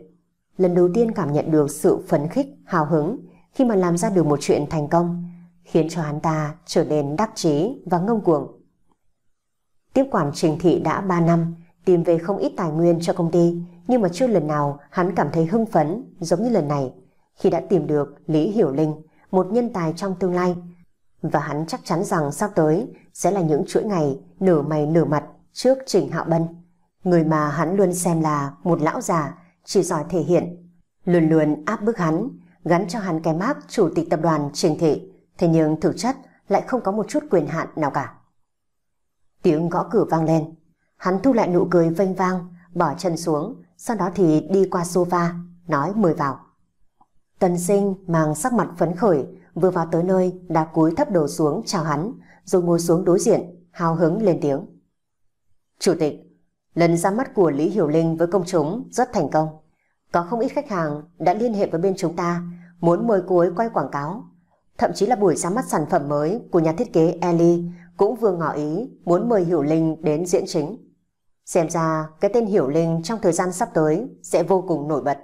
Lần đầu tiên cảm nhận được sự phấn khích, hào hứng khi mà làm ra được một chuyện thành công, khiến cho hắn ta trở nên đắc chí và ngông cuồng. Tiếp quản trình thị đã 3 năm, tìm về không ít tài nguyên cho công ty, nhưng mà chưa lần nào hắn cảm thấy hưng phấn giống như lần này. Khi đã tìm được Lý Hiểu Linh, một nhân tài trong tương lai, và hắn chắc chắn rằng sắp tới sẽ là những chuỗi ngày nửa mày nửa mặt trước Trình Hạo Bân, người mà hắn luôn xem là một lão già chỉ giỏi thể hiện, luôn luôn áp bức hắn, gắn cho hắn cái mác chủ tịch tập đoàn Trình Thị, thế nhưng thực chất lại không có một chút quyền hạn nào cả. Tiếng gõ cửa vang lên. Hắn thu lại nụ cười vênh vang, bỏ chân xuống, sau đó thì đi qua sofa, nói mời vào. Tần sinh mang sắc mặt phấn khởi, vừa vào tới nơi đã cúi thấp đầu xuống chào hắn, rồi ngồi xuống đối diện, hào hứng lên tiếng. Chủ tịch, lần ra mắt của Lý Hiểu Linh với công chúng rất thành công. Có không ít khách hàng đã liên hệ với bên chúng ta, muốn mời cô ấy quay quảng cáo. Thậm chí là buổi ra mắt sản phẩm mới của nhà thiết kế Ellie cũng vừa ngỏ ý muốn mời Hiểu Linh đến diễn chính. Xem ra cái tên Hiểu Linh trong thời gian sắp tới sẽ vô cùng nổi bật.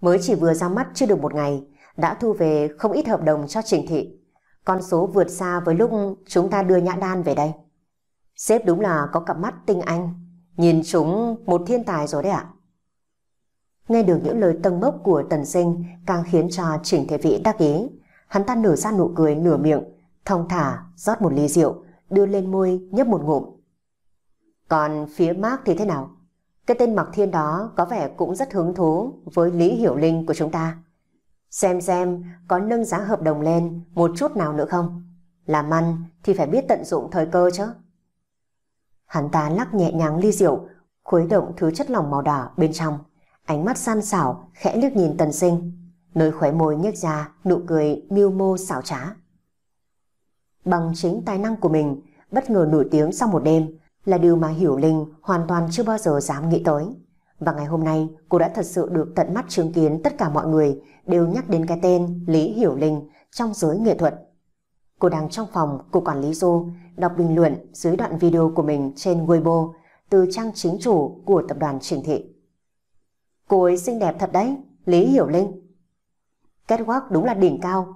Mới chỉ vừa ra mắt chưa được một ngày, đã thu về không ít hợp đồng cho trình thị. Con số vượt xa với lúc chúng ta đưa nhã đan về đây. Sếp đúng là có cặp mắt tinh anh, nhìn chúng một thiên tài rồi đấy ạ. Nghe được những lời tâng bốc của Tần Sinh càng khiến cho Trình thể Vĩ đắc ý. Hắn ta nở ra nụ cười nửa miệng, thong thả rót một ly rượu, đưa lên môi nhấp một ngụm. Còn phía Mark thì thế nào? Cái tên Mạc Thiên đó có vẻ cũng rất hứng thú với Lý Hiểu Linh của chúng ta. Xem xem có nâng giá hợp đồng lên một chút nào nữa không? Làm ăn thì phải biết tận dụng thời cơ chứ. Hắn ta lắc nhẹ nhàng ly rượu, khuấy động thứ chất lỏng màu đỏ bên trong. Ánh mắt san xảo, khẽ liếc nhìn tần sinh. Nơi khóe môi nhếch ra, nụ cười miêu mô xảo trá bằng chính tài năng của mình, bất ngờ nổi tiếng sau một đêm là điều mà Hiểu Linh hoàn toàn chưa bao giờ dám nghĩ tới. Và ngày hôm nay, cô đã thật sự được tận mắt chứng kiến tất cả mọi người đều nhắc đến cái tên Lý Hiểu Linh trong giới nghệ thuật. Cô đang trong phòng của quản lý Du đọc bình luận dưới đoạn video của mình trên Weibo từ trang chính chủ của tập đoàn Trình Thị. Cô ấy xinh đẹp thật đấy, Lý Hiểu Linh. Catwalk đúng là đỉnh cao.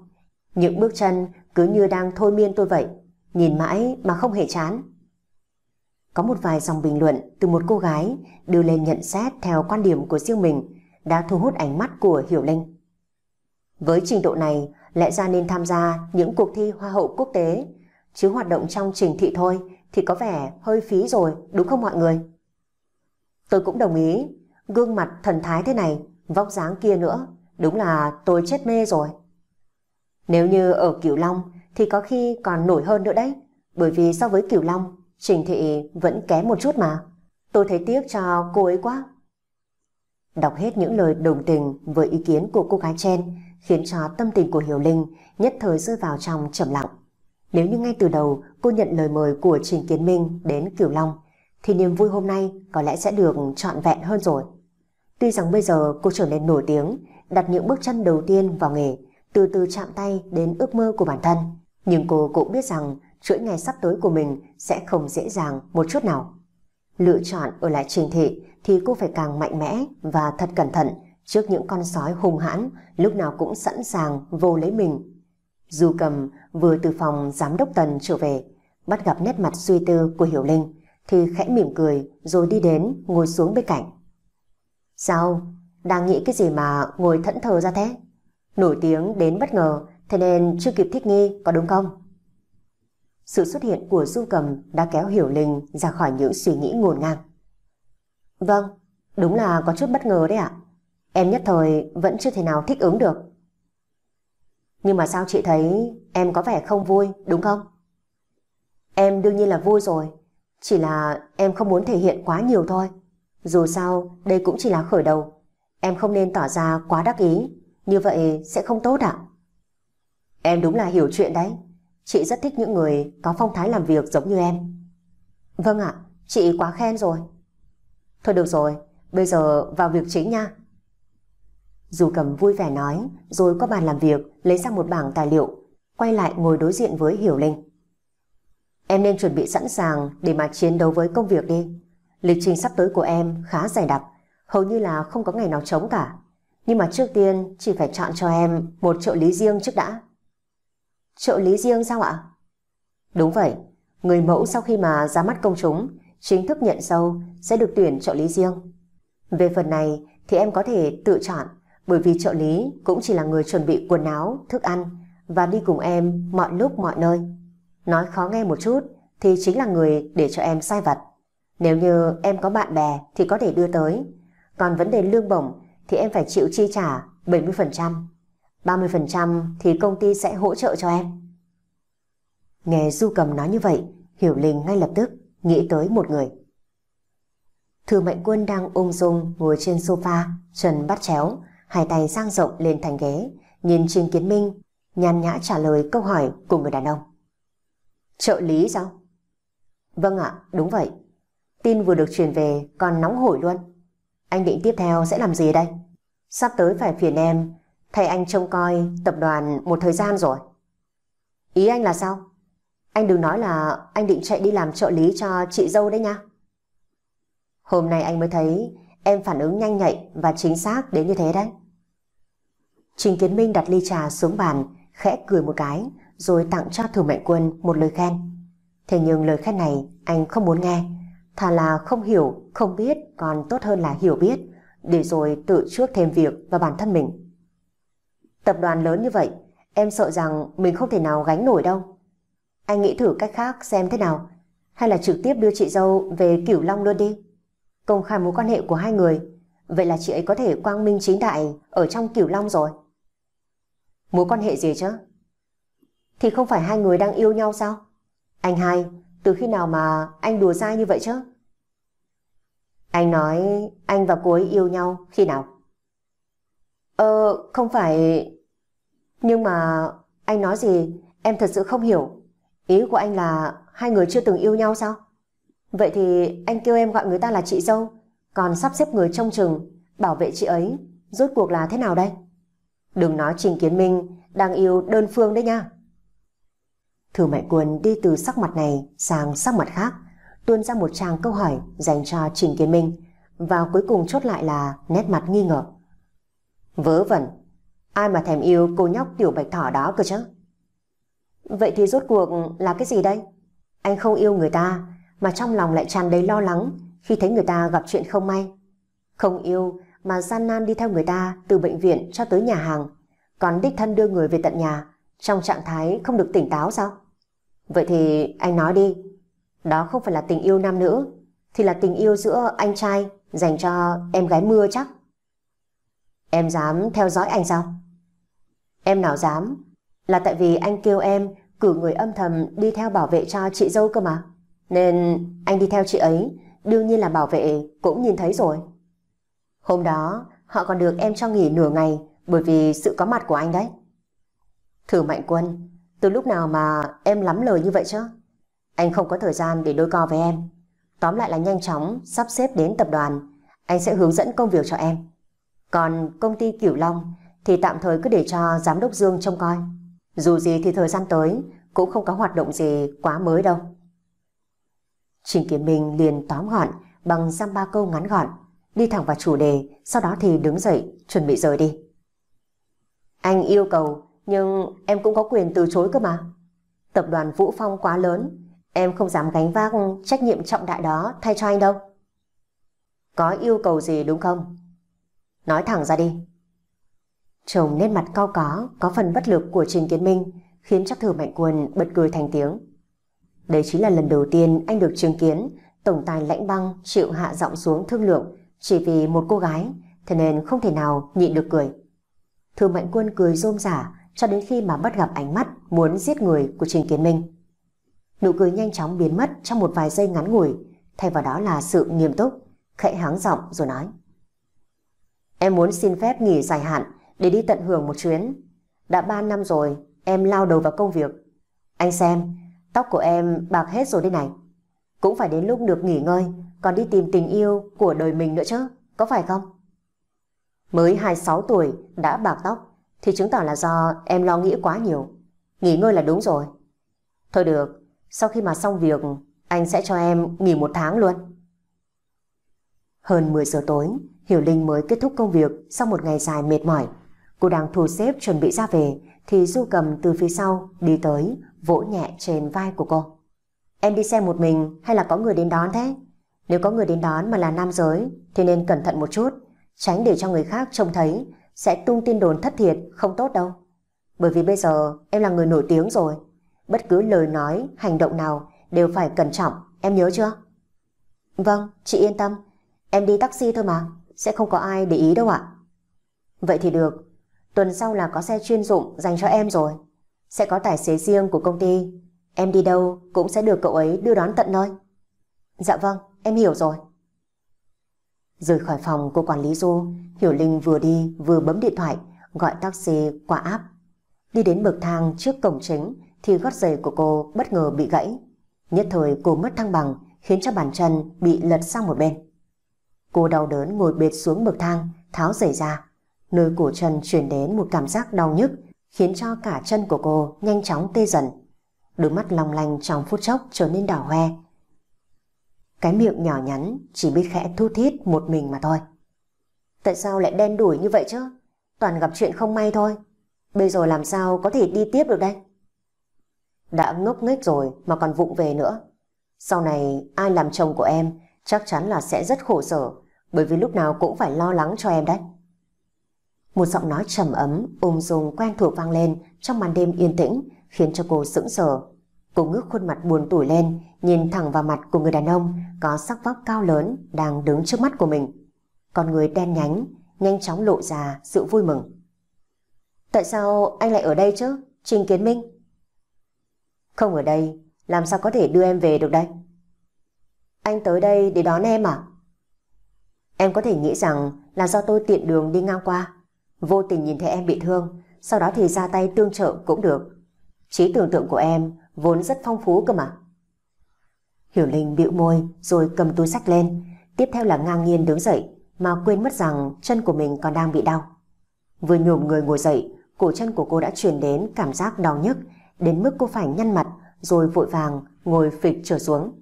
Những bước chân cứ như đang thôi miên tôi vậy, nhìn mãi mà không hề chán. Có một vài dòng bình luận từ một cô gái đưa lên nhận xét theo quan điểm của riêng mình đã thu hút ánh mắt của Hiểu Linh. Với trình độ này, lẽ ra nên tham gia những cuộc thi hoa hậu quốc tế, chứ hoạt động trong trình thị thôi thì có vẻ hơi phí rồi, đúng không mọi người? Tôi cũng đồng ý, gương mặt thần thái thế này, vóc dáng kia nữa, đúng là tôi chết mê rồi. Nếu như ở Cửu Long thì có khi còn nổi hơn nữa đấy, bởi vì so với Cửu Long, Trình Thị vẫn kém một chút mà. Tôi thấy tiếc cho cô ấy quá. Đọc hết những lời đồng tình với ý kiến của cô gái trên khiến cho tâm tình của Hiểu Linh nhất thời rơi vào trong trầm lặng. Nếu như ngay từ đầu cô nhận lời mời của Trình Kiến Minh đến Cửu Long, thì niềm vui hôm nay có lẽ sẽ được trọn vẹn hơn rồi. Tuy rằng bây giờ cô trở nên nổi tiếng, đặt những bước chân đầu tiên vào nghề, từ từ chạm tay đến ước mơ của bản thân. Nhưng cô cũng biết rằng chuỗi ngày sắp tới của mình sẽ không dễ dàng một chút nào. Lựa chọn ở lại trình thị thì cô phải càng mạnh mẽ và thật cẩn thận trước những con sói hung hãn lúc nào cũng sẵn sàng vô lấy mình. Du cầm vừa từ phòng giám đốc tần trở về, bắt gặp nét mặt suy tư của Hiểu Linh thì khẽ mỉm cười rồi đi đến ngồi xuống bên cạnh. Sao? Đang nghĩ cái gì mà ngồi thẫn thờ ra thế? nổi tiếng đến bất ngờ, thế nên chưa kịp thích nghi có đúng không? Sự xuất hiện của Du Cầm đã kéo Hiểu Linh ra khỏi những suy nghĩ ngổn ngang. Vâng, đúng là có chút bất ngờ đấy ạ. Em nhất thời vẫn chưa thể nào thích ứng được. Nhưng mà sao chị thấy em có vẻ không vui, đúng không? Em đương nhiên là vui rồi, chỉ là em không muốn thể hiện quá nhiều thôi. Dù sao, đây cũng chỉ là khởi đầu. Em không nên tỏ ra quá đắc ý. Như vậy sẽ không tốt ạ. Em đúng là hiểu chuyện đấy. Chị rất thích những người có phong thái làm việc giống như em. Vâng ạ, chị quá khen rồi. Thôi được rồi, bây giờ vào việc chính nha. Dù cầm vui vẻ nói, rồi có bàn làm việc, lấy ra một bảng tài liệu, quay lại ngồi đối diện với Hiểu Linh. Em nên chuẩn bị sẵn sàng để mà chiến đấu với công việc đi. Lịch trình sắp tới của em khá dày đặc, hầu như là không có ngày nào trống cả. Nhưng mà trước tiên chỉ phải chọn cho em một trợ lý riêng trước đã. Trợ lý riêng sao ạ? Đúng vậy, người mẫu sau khi mà ra mắt công chúng, chính thức nhận sâu sẽ được tuyển trợ lý riêng. Về phần này thì em có thể tự chọn, bởi vì trợ lý cũng chỉ là người chuẩn bị quần áo, thức ăn và đi cùng em mọi lúc mọi nơi. Nói khó nghe một chút thì chính là người để cho em sai vặt. Nếu như em có bạn bè thì có thể đưa tới, còn vấn đề lương bổng thì em phải chịu chi trả 70%. 30% thì công ty sẽ hỗ trợ cho em. Nghe Du Cầm nói như vậy, Hiểu Linh ngay lập tức nghĩ tới một người. thừa mạnh Quân đang ung dung ngồi trên sofa, chân bắt chéo, hai tay sang rộng lên thành ghế, nhìn Trình Kiến Minh, nhàn nhã trả lời câu hỏi của người đàn ông. Trợ lý sao? Vâng ạ, đúng vậy. Tin vừa được truyền về còn nóng hổi luôn. Anh định tiếp theo sẽ làm gì đây? Sắp tới phải phiền em, thay anh trông coi tập đoàn một thời gian rồi. Ý anh là sao? Anh đừng nói là anh định chạy đi làm trợ lý cho chị dâu đấy nha. Hôm nay anh mới thấy em phản ứng nhanh nhạy và chính xác đến như thế đấy. Trình Kiến Minh đặt ly trà xuống bàn, khẽ cười một cái, rồi tặng cho Thừa Mạnh Quân một lời khen. Thế nhưng lời khen này anh không muốn nghe, Thà là không hiểu, không biết còn tốt hơn là hiểu biết, để rồi tự trước thêm việc và bản thân mình. Tập đoàn lớn như vậy, em sợ rằng mình không thể nào gánh nổi đâu. Anh nghĩ thử cách khác xem thế nào, hay là trực tiếp đưa chị dâu về Cửu Long luôn đi. Công khai mối quan hệ của hai người, vậy là chị ấy có thể quang minh chính đại ở trong Cửu Long rồi. Mối quan hệ gì chứ? Thì không phải hai người đang yêu nhau sao? Anh hai, từ khi nào mà anh đùa dai như vậy chứ? Anh nói anh và cô ấy yêu nhau khi nào? Ờ, không phải... Nhưng mà anh nói gì em thật sự không hiểu. Ý của anh là hai người chưa từng yêu nhau sao? Vậy thì anh kêu em gọi người ta là chị dâu, còn sắp xếp người trong chừng, bảo vệ chị ấy, rốt cuộc là thế nào đây? Đừng nói Trình Kiến Minh đang yêu đơn phương đấy nha. Thư Mại Quân đi từ sắc mặt này sang sắc mặt khác, tuôn ra một trang câu hỏi dành cho Trình Kiến Minh và cuối cùng chốt lại là nét mặt nghi ngờ. Vớ vẩn, ai mà thèm yêu cô nhóc tiểu bạch thỏ đó cơ chứ? Vậy thì rốt cuộc là cái gì đây? Anh không yêu người ta mà trong lòng lại tràn đầy lo lắng khi thấy người ta gặp chuyện không may. Không yêu mà gian nan đi theo người ta từ bệnh viện cho tới nhà hàng, còn đích thân đưa người về tận nhà trong trạng thái không được tỉnh táo sao? Vậy thì anh nói đi. Đó không phải là tình yêu nam nữ, thì là tình yêu giữa anh trai dành cho em gái mưa chắc. Em dám theo dõi anh sao? Em nào dám? Là tại vì anh kêu em cử người âm thầm đi theo bảo vệ cho chị dâu cơ mà. Nên anh đi theo chị ấy, đương nhiên là bảo vệ cũng nhìn thấy rồi. Hôm đó, họ còn được em cho nghỉ nửa ngày bởi vì sự có mặt của anh đấy. Thử Mạnh Quân, từ lúc nào mà em lắm lời như vậy chứ? Anh không có thời gian để đôi co với em. Tóm lại là nhanh chóng sắp xếp đến tập đoàn, anh sẽ hướng dẫn công việc cho em. Còn công ty Cửu Long thì tạm thời cứ để cho giám đốc Dương trông coi. Dù gì thì thời gian tới cũng không có hoạt động gì quá mới đâu. Trình Kiến Minh liền tóm gọn bằng giam ba câu ngắn gọn, đi thẳng vào chủ đề, sau đó thì đứng dậy, chuẩn bị rời đi. Anh yêu cầu nhưng em cũng có quyền từ chối cơ mà. Tập đoàn Vũ Phong quá lớn, em không dám gánh vác trách nhiệm trọng đại đó thay cho anh đâu. Có yêu cầu gì đúng không? Nói thẳng ra đi. Chồng nét mặt cao có, có phần bất lực của Trình Kiến Minh, khiến chắc thử mạnh quân bật cười thành tiếng. Đây chính là lần đầu tiên anh được chứng kiến tổng tài lãnh băng chịu hạ giọng xuống thương lượng chỉ vì một cô gái, thế nên không thể nào nhịn được cười. Thư Mạnh Quân cười rôm rả, cho đến khi mà bắt gặp ánh mắt muốn giết người của Trình Kiến Minh. Nụ cười nhanh chóng biến mất trong một vài giây ngắn ngủi, thay vào đó là sự nghiêm túc, khẽ háng giọng rồi nói. Em muốn xin phép nghỉ dài hạn để đi tận hưởng một chuyến. Đã 3 năm rồi, em lao đầu vào công việc. Anh xem, tóc của em bạc hết rồi đây này. Cũng phải đến lúc được nghỉ ngơi, còn đi tìm tình yêu của đời mình nữa chứ, có phải không? Mới 26 tuổi đã bạc tóc, thì chứng tỏ là do em lo nghĩ quá nhiều. Nghỉ ngơi là đúng rồi. Thôi được, sau khi mà xong việc, anh sẽ cho em nghỉ một tháng luôn. Hơn 10 giờ tối, Hiểu Linh mới kết thúc công việc sau một ngày dài mệt mỏi. Cô đang thu xếp chuẩn bị ra về thì Du cầm từ phía sau đi tới, vỗ nhẹ trên vai của cô. Em đi xe một mình hay là có người đến đón thế? Nếu có người đến đón mà là nam giới thì nên cẩn thận một chút, tránh để cho người khác trông thấy sẽ tung tin đồn thất thiệt không tốt đâu. Bởi vì bây giờ em là người nổi tiếng rồi. Bất cứ lời nói, hành động nào đều phải cẩn trọng, em nhớ chưa? Vâng, chị yên tâm. Em đi taxi thôi mà, sẽ không có ai để ý đâu ạ. Vậy thì được, tuần sau là có xe chuyên dụng dành cho em rồi. Sẽ có tài xế riêng của công ty. Em đi đâu cũng sẽ được cậu ấy đưa đón tận nơi. Dạ vâng, em hiểu rồi. Rời khỏi phòng của quản lý Du, Hiểu Linh vừa đi vừa bấm điện thoại, gọi taxi qua app. Đi đến bậc thang trước cổng chính thì gót giày của cô bất ngờ bị gãy. Nhất thời cô mất thăng bằng khiến cho bàn chân bị lật sang một bên. Cô đau đớn ngồi bệt xuống bậc thang, tháo giày ra. Nơi cổ chân chuyển đến một cảm giác đau nhức khiến cho cả chân của cô nhanh chóng tê dần. Đôi mắt long lanh trong phút chốc trở nên đỏ hoe, cái miệng nhỏ nhắn chỉ biết khẽ thu thít một mình mà thôi. Tại sao lại đen đuổi như vậy chứ? Toàn gặp chuyện không may thôi. Bây giờ làm sao có thể đi tiếp được đây? Đã ngốc nghếch rồi mà còn vụng về nữa. Sau này ai làm chồng của em chắc chắn là sẽ rất khổ sở bởi vì lúc nào cũng phải lo lắng cho em đấy. Một giọng nói trầm ấm, ung dung quen thuộc vang lên trong màn đêm yên tĩnh khiến cho cô sững sờ Cô ngước khuôn mặt buồn tủi lên, nhìn thẳng vào mặt của người đàn ông có sắc vóc cao lớn đang đứng trước mắt của mình. Con người đen nhánh, nhanh chóng lộ ra sự vui mừng. Tại sao anh lại ở đây chứ, Trình Kiến Minh? Không ở đây, làm sao có thể đưa em về được đây? Anh tới đây để đón em à? Em có thể nghĩ rằng là do tôi tiện đường đi ngang qua, vô tình nhìn thấy em bị thương, sau đó thì ra tay tương trợ cũng được. Trí tưởng tượng của em vốn rất phong phú cơ mà. Hiểu Linh bĩu môi rồi cầm túi sách lên, tiếp theo là ngang nhiên đứng dậy mà quên mất rằng chân của mình còn đang bị đau. Vừa nhổm người ngồi dậy, cổ chân của cô đã truyền đến cảm giác đau nhức, đến mức cô phải nhăn mặt rồi vội vàng ngồi phịch trở xuống.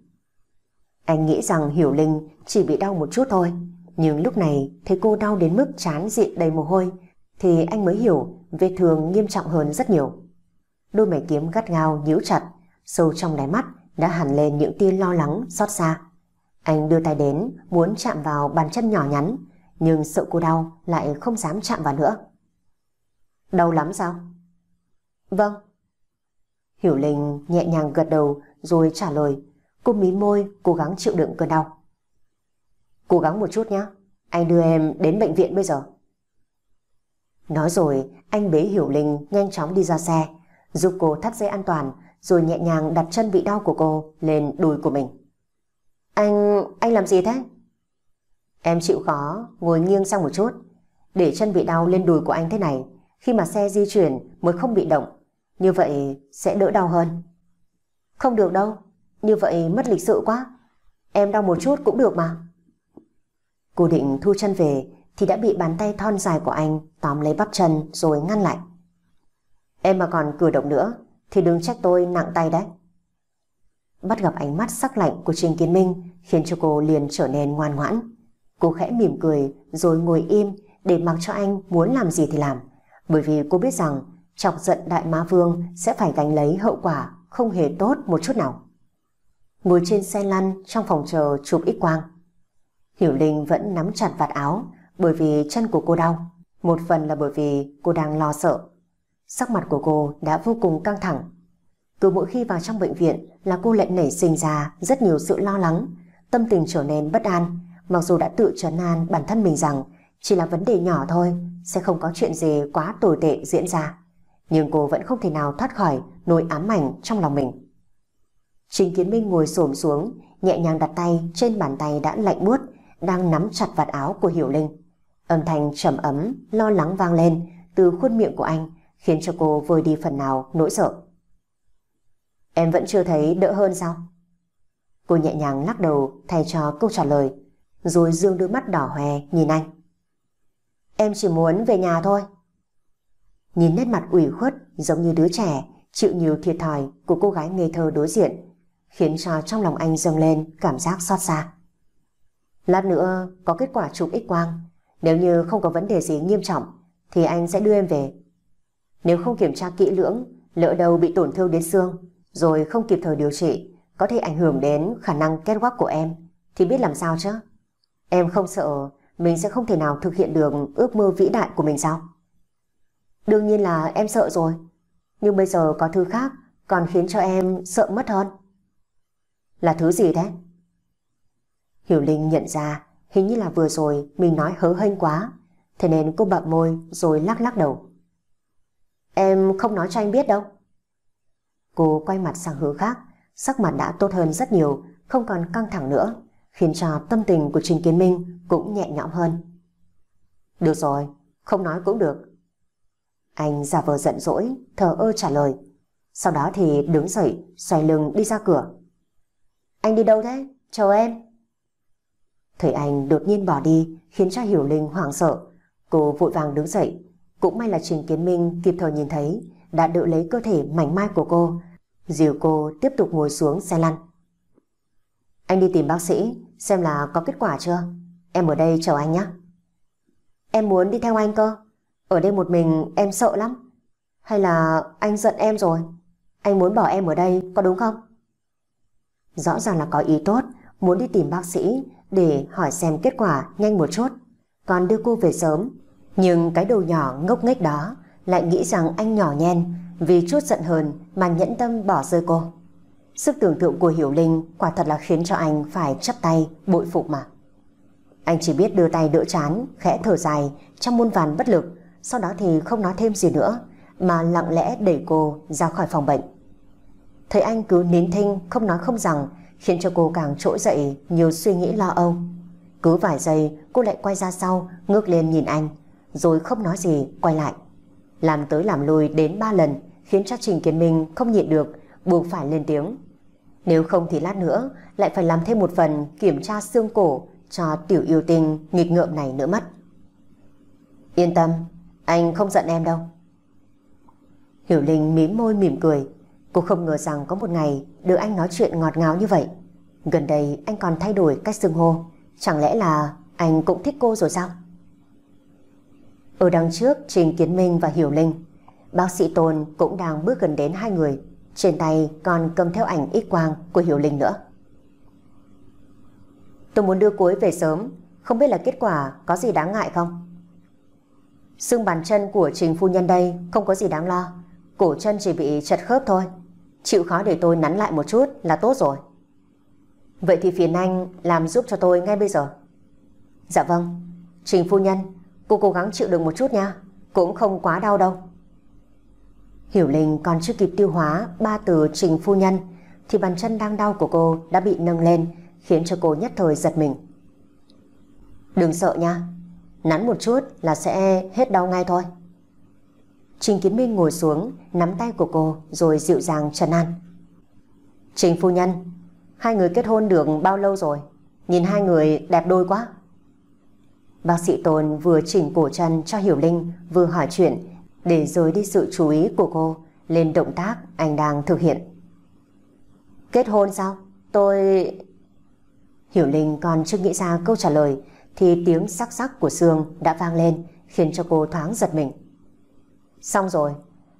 Anh nghĩ rằng Hiểu Linh chỉ bị đau một chút thôi, nhưng lúc này thấy cô đau đến mức chán dịn đầy mồ hôi, thì anh mới hiểu vết thương nghiêm trọng hơn rất nhiều đôi mày kiếm gắt gao nhíu chặt, sâu trong đáy mắt đã hẳn lên những tia lo lắng, xót xa. Anh đưa tay đến, muốn chạm vào bàn chân nhỏ nhắn, nhưng sợ cô đau lại không dám chạm vào nữa. Đau lắm sao? Vâng. Hiểu Linh nhẹ nhàng gật đầu rồi trả lời, cô mí môi cố gắng chịu đựng cơn đau. Cố gắng một chút nhé, anh đưa em đến bệnh viện bây giờ. Nói rồi, anh bế Hiểu Linh nhanh chóng đi ra xe, giúp cô thắt dây an toàn, rồi nhẹ nhàng đặt chân bị đau của cô lên đùi của mình. Anh... anh làm gì thế? Em chịu khó, ngồi nghiêng sang một chút. Để chân bị đau lên đùi của anh thế này, khi mà xe di chuyển mới không bị động. Như vậy sẽ đỡ đau hơn. Không được đâu, như vậy mất lịch sự quá. Em đau một chút cũng được mà. Cô định thu chân về thì đã bị bàn tay thon dài của anh tóm lấy bắp chân rồi ngăn lại. Em mà còn cử động nữa thì đừng trách tôi nặng tay đấy. Bắt gặp ánh mắt sắc lạnh của Trình Kiến Minh khiến cho cô liền trở nên ngoan ngoãn. Cô khẽ mỉm cười rồi ngồi im để mặc cho anh muốn làm gì thì làm. Bởi vì cô biết rằng chọc giận Đại Ma Vương sẽ phải gánh lấy hậu quả không hề tốt một chút nào. Ngồi trên xe lăn trong phòng chờ chụp ít quang. Hiểu Linh vẫn nắm chặt vạt áo bởi vì chân của cô đau. Một phần là bởi vì cô đang lo sợ Sắc mặt của cô đã vô cùng căng thẳng. Cứ mỗi khi vào trong bệnh viện là cô lại nảy sinh ra rất nhiều sự lo lắng, tâm tình trở nên bất an, mặc dù đã tự trấn an bản thân mình rằng chỉ là vấn đề nhỏ thôi, sẽ không có chuyện gì quá tồi tệ diễn ra. Nhưng cô vẫn không thể nào thoát khỏi nỗi ám ảnh trong lòng mình. Trình Kiến Minh ngồi xổm xuống, nhẹ nhàng đặt tay trên bàn tay đã lạnh buốt, đang nắm chặt vạt áo của Hiểu Linh. Âm thanh trầm ấm, lo lắng vang lên từ khuôn miệng của anh, khiến cho cô vơi đi phần nào nỗi sợ. Em vẫn chưa thấy đỡ hơn sao? Cô nhẹ nhàng lắc đầu thay cho câu trả lời, rồi dương đôi mắt đỏ hoe nhìn anh. Em chỉ muốn về nhà thôi. Nhìn nét mặt ủy khuất giống như đứa trẻ chịu nhiều thiệt thòi của cô gái ngây thơ đối diện, khiến cho trong lòng anh dâng lên cảm giác xót xa. Lát nữa có kết quả chụp x quang, nếu như không có vấn đề gì nghiêm trọng thì anh sẽ đưa em về nếu không kiểm tra kỹ lưỡng, lỡ đầu bị tổn thương đến xương, rồi không kịp thời điều trị, có thể ảnh hưởng đến khả năng kết quắc của em, thì biết làm sao chứ? Em không sợ mình sẽ không thể nào thực hiện được ước mơ vĩ đại của mình sao? Đương nhiên là em sợ rồi, nhưng bây giờ có thứ khác còn khiến cho em sợ mất hơn. Là thứ gì thế? Hiểu Linh nhận ra hình như là vừa rồi mình nói hớ hênh quá, thế nên cô bậm môi rồi lắc lắc đầu. Em không nói cho anh biết đâu. Cô quay mặt sang hướng khác, sắc mặt đã tốt hơn rất nhiều, không còn căng thẳng nữa, khiến cho tâm tình của Trình Kiến Minh cũng nhẹ nhõm hơn. Được rồi, không nói cũng được. Anh giả vờ giận dỗi, thờ ơ trả lời. Sau đó thì đứng dậy, xoay lưng đi ra cửa. Anh đi đâu thế? Chờ em. thấy anh đột nhiên bỏ đi khiến cho Hiểu Linh hoảng sợ. Cô vội vàng đứng dậy, cũng may là Trình Kiến Minh kịp thời nhìn thấy, đã đỡ lấy cơ thể mảnh mai của cô, dìu cô tiếp tục ngồi xuống xe lăn. Anh đi tìm bác sĩ, xem là có kết quả chưa? Em ở đây chờ anh nhé. Em muốn đi theo anh cơ. Ở đây một mình em sợ lắm. Hay là anh giận em rồi? Anh muốn bỏ em ở đây có đúng không? Rõ ràng là có ý tốt, muốn đi tìm bác sĩ để hỏi xem kết quả nhanh một chút. Còn đưa cô về sớm nhưng cái đầu nhỏ ngốc nghếch đó lại nghĩ rằng anh nhỏ nhen vì chút giận hờn mà nhẫn tâm bỏ rơi cô. Sức tưởng tượng của Hiểu Linh quả thật là khiến cho anh phải chắp tay, bội phục mà. Anh chỉ biết đưa tay đỡ chán, khẽ thở dài, trong muôn vàn bất lực, sau đó thì không nói thêm gì nữa, mà lặng lẽ đẩy cô ra khỏi phòng bệnh. Thấy anh cứ nín thinh, không nói không rằng, khiến cho cô càng trỗi dậy nhiều suy nghĩ lo âu. Cứ vài giây, cô lại quay ra sau, ngước lên nhìn anh, rồi không nói gì quay lại. Làm tới làm lui đến 3 lần khiến cho Trình Kiến Minh không nhịn được buộc phải lên tiếng. Nếu không thì lát nữa lại phải làm thêm một phần kiểm tra xương cổ cho tiểu yêu tinh nghịch ngợm này nữa mất. Yên tâm, anh không giận em đâu. Hiểu Linh mím môi mỉm cười. Cô không ngờ rằng có một ngày được anh nói chuyện ngọt ngào như vậy. Gần đây anh còn thay đổi cách xưng hô. Chẳng lẽ là anh cũng thích cô rồi sao? Ở đằng trước Trình Kiến Minh và Hiểu Linh Bác sĩ Tôn cũng đang bước gần đến hai người Trên tay còn cầm theo ảnh ít quang của Hiểu Linh nữa Tôi muốn đưa cuối về sớm Không biết là kết quả có gì đáng ngại không Xương bàn chân của Trình Phu Nhân đây không có gì đáng lo Cổ chân chỉ bị chật khớp thôi Chịu khó để tôi nắn lại một chút là tốt rồi Vậy thì phiền anh làm giúp cho tôi ngay bây giờ Dạ vâng Trình Phu Nhân Cô cố gắng chịu đựng một chút nha Cũng không quá đau đâu Hiểu Linh còn chưa kịp tiêu hóa ba từ trình phu nhân thì bàn chân đang đau của cô đã bị nâng lên khiến cho cô nhất thời giật mình. Đừng sợ nha, nắn một chút là sẽ hết đau ngay thôi. Trình Kiến Minh ngồi xuống, nắm tay của cô rồi dịu dàng trần an. Trình phu nhân, hai người kết hôn được bao lâu rồi? Nhìn hai người đẹp đôi quá. Bác sĩ Tôn vừa chỉnh cổ chân cho Hiểu Linh vừa hỏi chuyện để dối đi sự chú ý của cô lên động tác anh đang thực hiện. Kết hôn sao? Tôi... Hiểu Linh còn chưa nghĩ ra câu trả lời thì tiếng sắc sắc của Sương đã vang lên khiến cho cô thoáng giật mình. Xong rồi,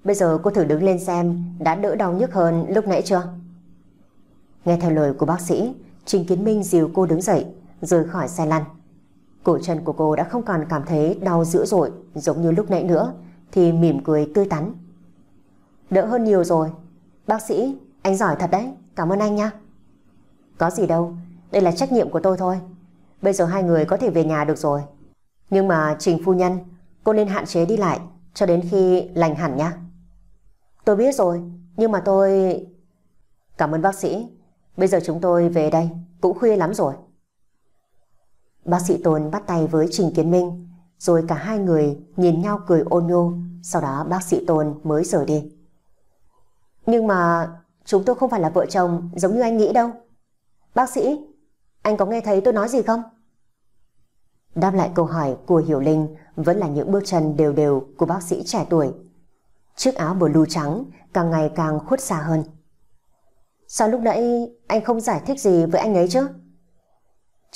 bây giờ cô thử đứng lên xem đã đỡ đau nhức hơn lúc nãy chưa? Nghe theo lời của bác sĩ, Trình Kiến Minh dìu cô đứng dậy, rời khỏi xe lăn. Cổ chân của cô đã không còn cảm thấy đau dữ dội giống như lúc nãy nữa, thì mỉm cười tươi tắn. Đỡ hơn nhiều rồi. Bác sĩ, anh giỏi thật đấy, cảm ơn anh nha. Có gì đâu, đây là trách nhiệm của tôi thôi. Bây giờ hai người có thể về nhà được rồi. Nhưng mà Trình Phu Nhân, cô nên hạn chế đi lại cho đến khi lành hẳn nhá. Tôi biết rồi, nhưng mà tôi... Cảm ơn bác sĩ, bây giờ chúng tôi về đây, cũng khuya lắm rồi. Bác sĩ Tôn bắt tay với Trình Kiến Minh, rồi cả hai người nhìn nhau cười ôn nhô, sau đó bác sĩ Tôn mới rời đi. Nhưng mà chúng tôi không phải là vợ chồng giống như anh nghĩ đâu. Bác sĩ, anh có nghe thấy tôi nói gì không? Đáp lại câu hỏi của Hiểu Linh vẫn là những bước chân đều đều của bác sĩ trẻ tuổi. Chiếc áo blue trắng càng ngày càng khuất xa hơn. Sao lúc nãy anh không giải thích gì với anh ấy chứ?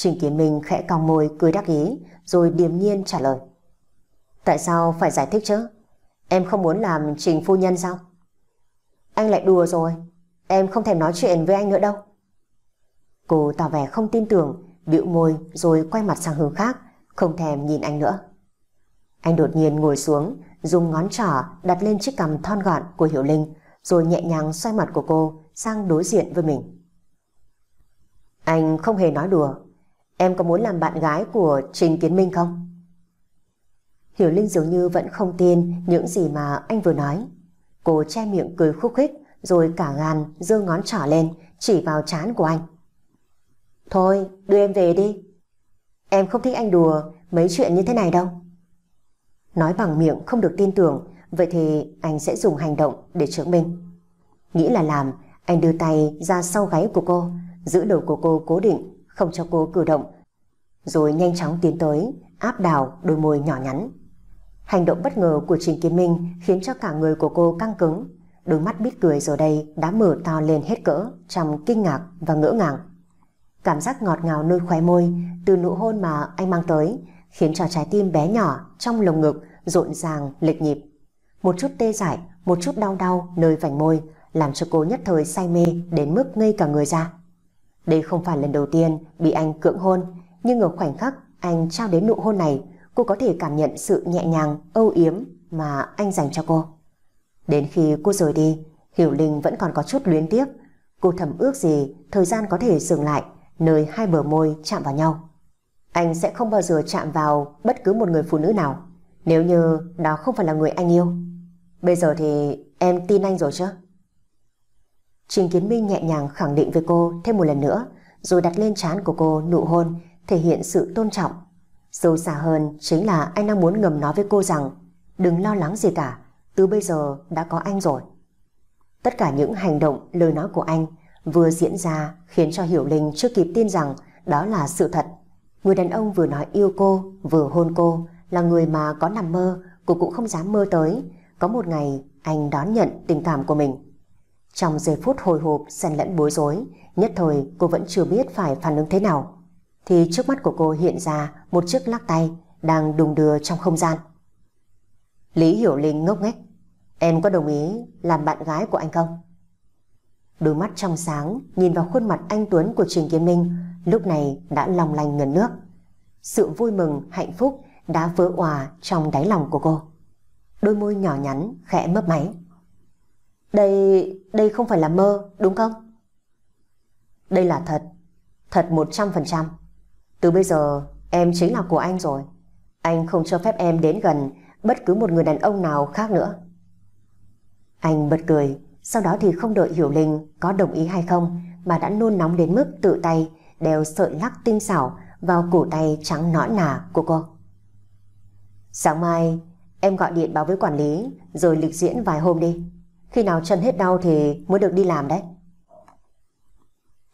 Trình Kiến Minh khẽ cong môi cười đắc ý, rồi điềm nhiên trả lời. Tại sao phải giải thích chứ? Em không muốn làm trình phu nhân sao? Anh lại đùa rồi, em không thèm nói chuyện với anh nữa đâu. Cô tỏ vẻ không tin tưởng, bĩu môi rồi quay mặt sang hướng khác, không thèm nhìn anh nữa. Anh đột nhiên ngồi xuống, dùng ngón trỏ đặt lên chiếc cằm thon gọn của Hiểu Linh, rồi nhẹ nhàng xoay mặt của cô sang đối diện với mình. Anh không hề nói đùa, Em có muốn làm bạn gái của Trình Kiến Minh không? Hiểu Linh dường như vẫn không tin những gì mà anh vừa nói. Cô che miệng cười khúc khích rồi cả gan giơ ngón trỏ lên chỉ vào chán của anh. Thôi, đưa em về đi. Em không thích anh đùa mấy chuyện như thế này đâu. Nói bằng miệng không được tin tưởng, vậy thì anh sẽ dùng hành động để chứng minh. Nghĩ là làm, anh đưa tay ra sau gáy của cô, giữ đầu của cô cố định không cho cô cử động, rồi nhanh chóng tiến tới, áp đảo đôi môi nhỏ nhắn. Hành động bất ngờ của Trình Kim Minh khiến cho cả người của cô căng cứng, đôi mắt biết cười giờ đây đã mở to lên hết cỡ trong kinh ngạc và ngỡ ngàng. Cảm giác ngọt ngào nơi khóe môi từ nụ hôn mà anh mang tới khiến cho trái tim bé nhỏ trong lồng ngực rộn ràng lệch nhịp. Một chút tê dại, một chút đau đau nơi vành môi làm cho cô nhất thời say mê đến mức ngây cả người ra. Đây không phải lần đầu tiên bị anh cưỡng hôn, nhưng ở khoảnh khắc anh trao đến nụ hôn này, cô có thể cảm nhận sự nhẹ nhàng, âu yếm mà anh dành cho cô. Đến khi cô rời đi, Hiểu Linh vẫn còn có chút luyến tiếc. Cô thầm ước gì thời gian có thể dừng lại nơi hai bờ môi chạm vào nhau. Anh sẽ không bao giờ chạm vào bất cứ một người phụ nữ nào nếu như đó không phải là người anh yêu. Bây giờ thì em tin anh rồi chứ? Trình Kiến Minh nhẹ nhàng khẳng định với cô thêm một lần nữa, rồi đặt lên trán của cô nụ hôn, thể hiện sự tôn trọng. Sâu xa hơn chính là anh đang muốn ngầm nói với cô rằng đừng lo lắng gì cả, từ bây giờ đã có anh rồi. Tất cả những hành động, lời nói của anh vừa diễn ra khiến cho Hiểu Linh chưa kịp tin rằng đó là sự thật. Người đàn ông vừa nói yêu cô, vừa hôn cô là người mà có nằm mơ, cô cũng không dám mơ tới. Có một ngày anh đón nhận tình cảm của mình. Trong giây phút hồi hộp xen lẫn bối rối, nhất thời cô vẫn chưa biết phải phản ứng thế nào. Thì trước mắt của cô hiện ra một chiếc lắc tay đang đùng đưa trong không gian. Lý Hiểu Linh ngốc nghếch. Em có đồng ý làm bạn gái của anh không? Đôi mắt trong sáng nhìn vào khuôn mặt anh Tuấn của Trình Kiến Minh lúc này đã long lanh ngần nước. Sự vui mừng, hạnh phúc đã vỡ òa trong đáy lòng của cô. Đôi môi nhỏ nhắn khẽ mấp máy. Đây, đây không phải là mơ, đúng không? Đây là thật, thật 100%. Từ bây giờ, em chính là của anh rồi. Anh không cho phép em đến gần bất cứ một người đàn ông nào khác nữa. Anh bật cười, sau đó thì không đợi Hiểu Linh có đồng ý hay không mà đã nôn nóng đến mức tự tay đeo sợi lắc tinh xảo vào cổ tay trắng nõn nà của cô. Sáng mai, em gọi điện báo với quản lý rồi lịch diễn vài hôm đi. Khi nào chân hết đau thì mới được đi làm đấy.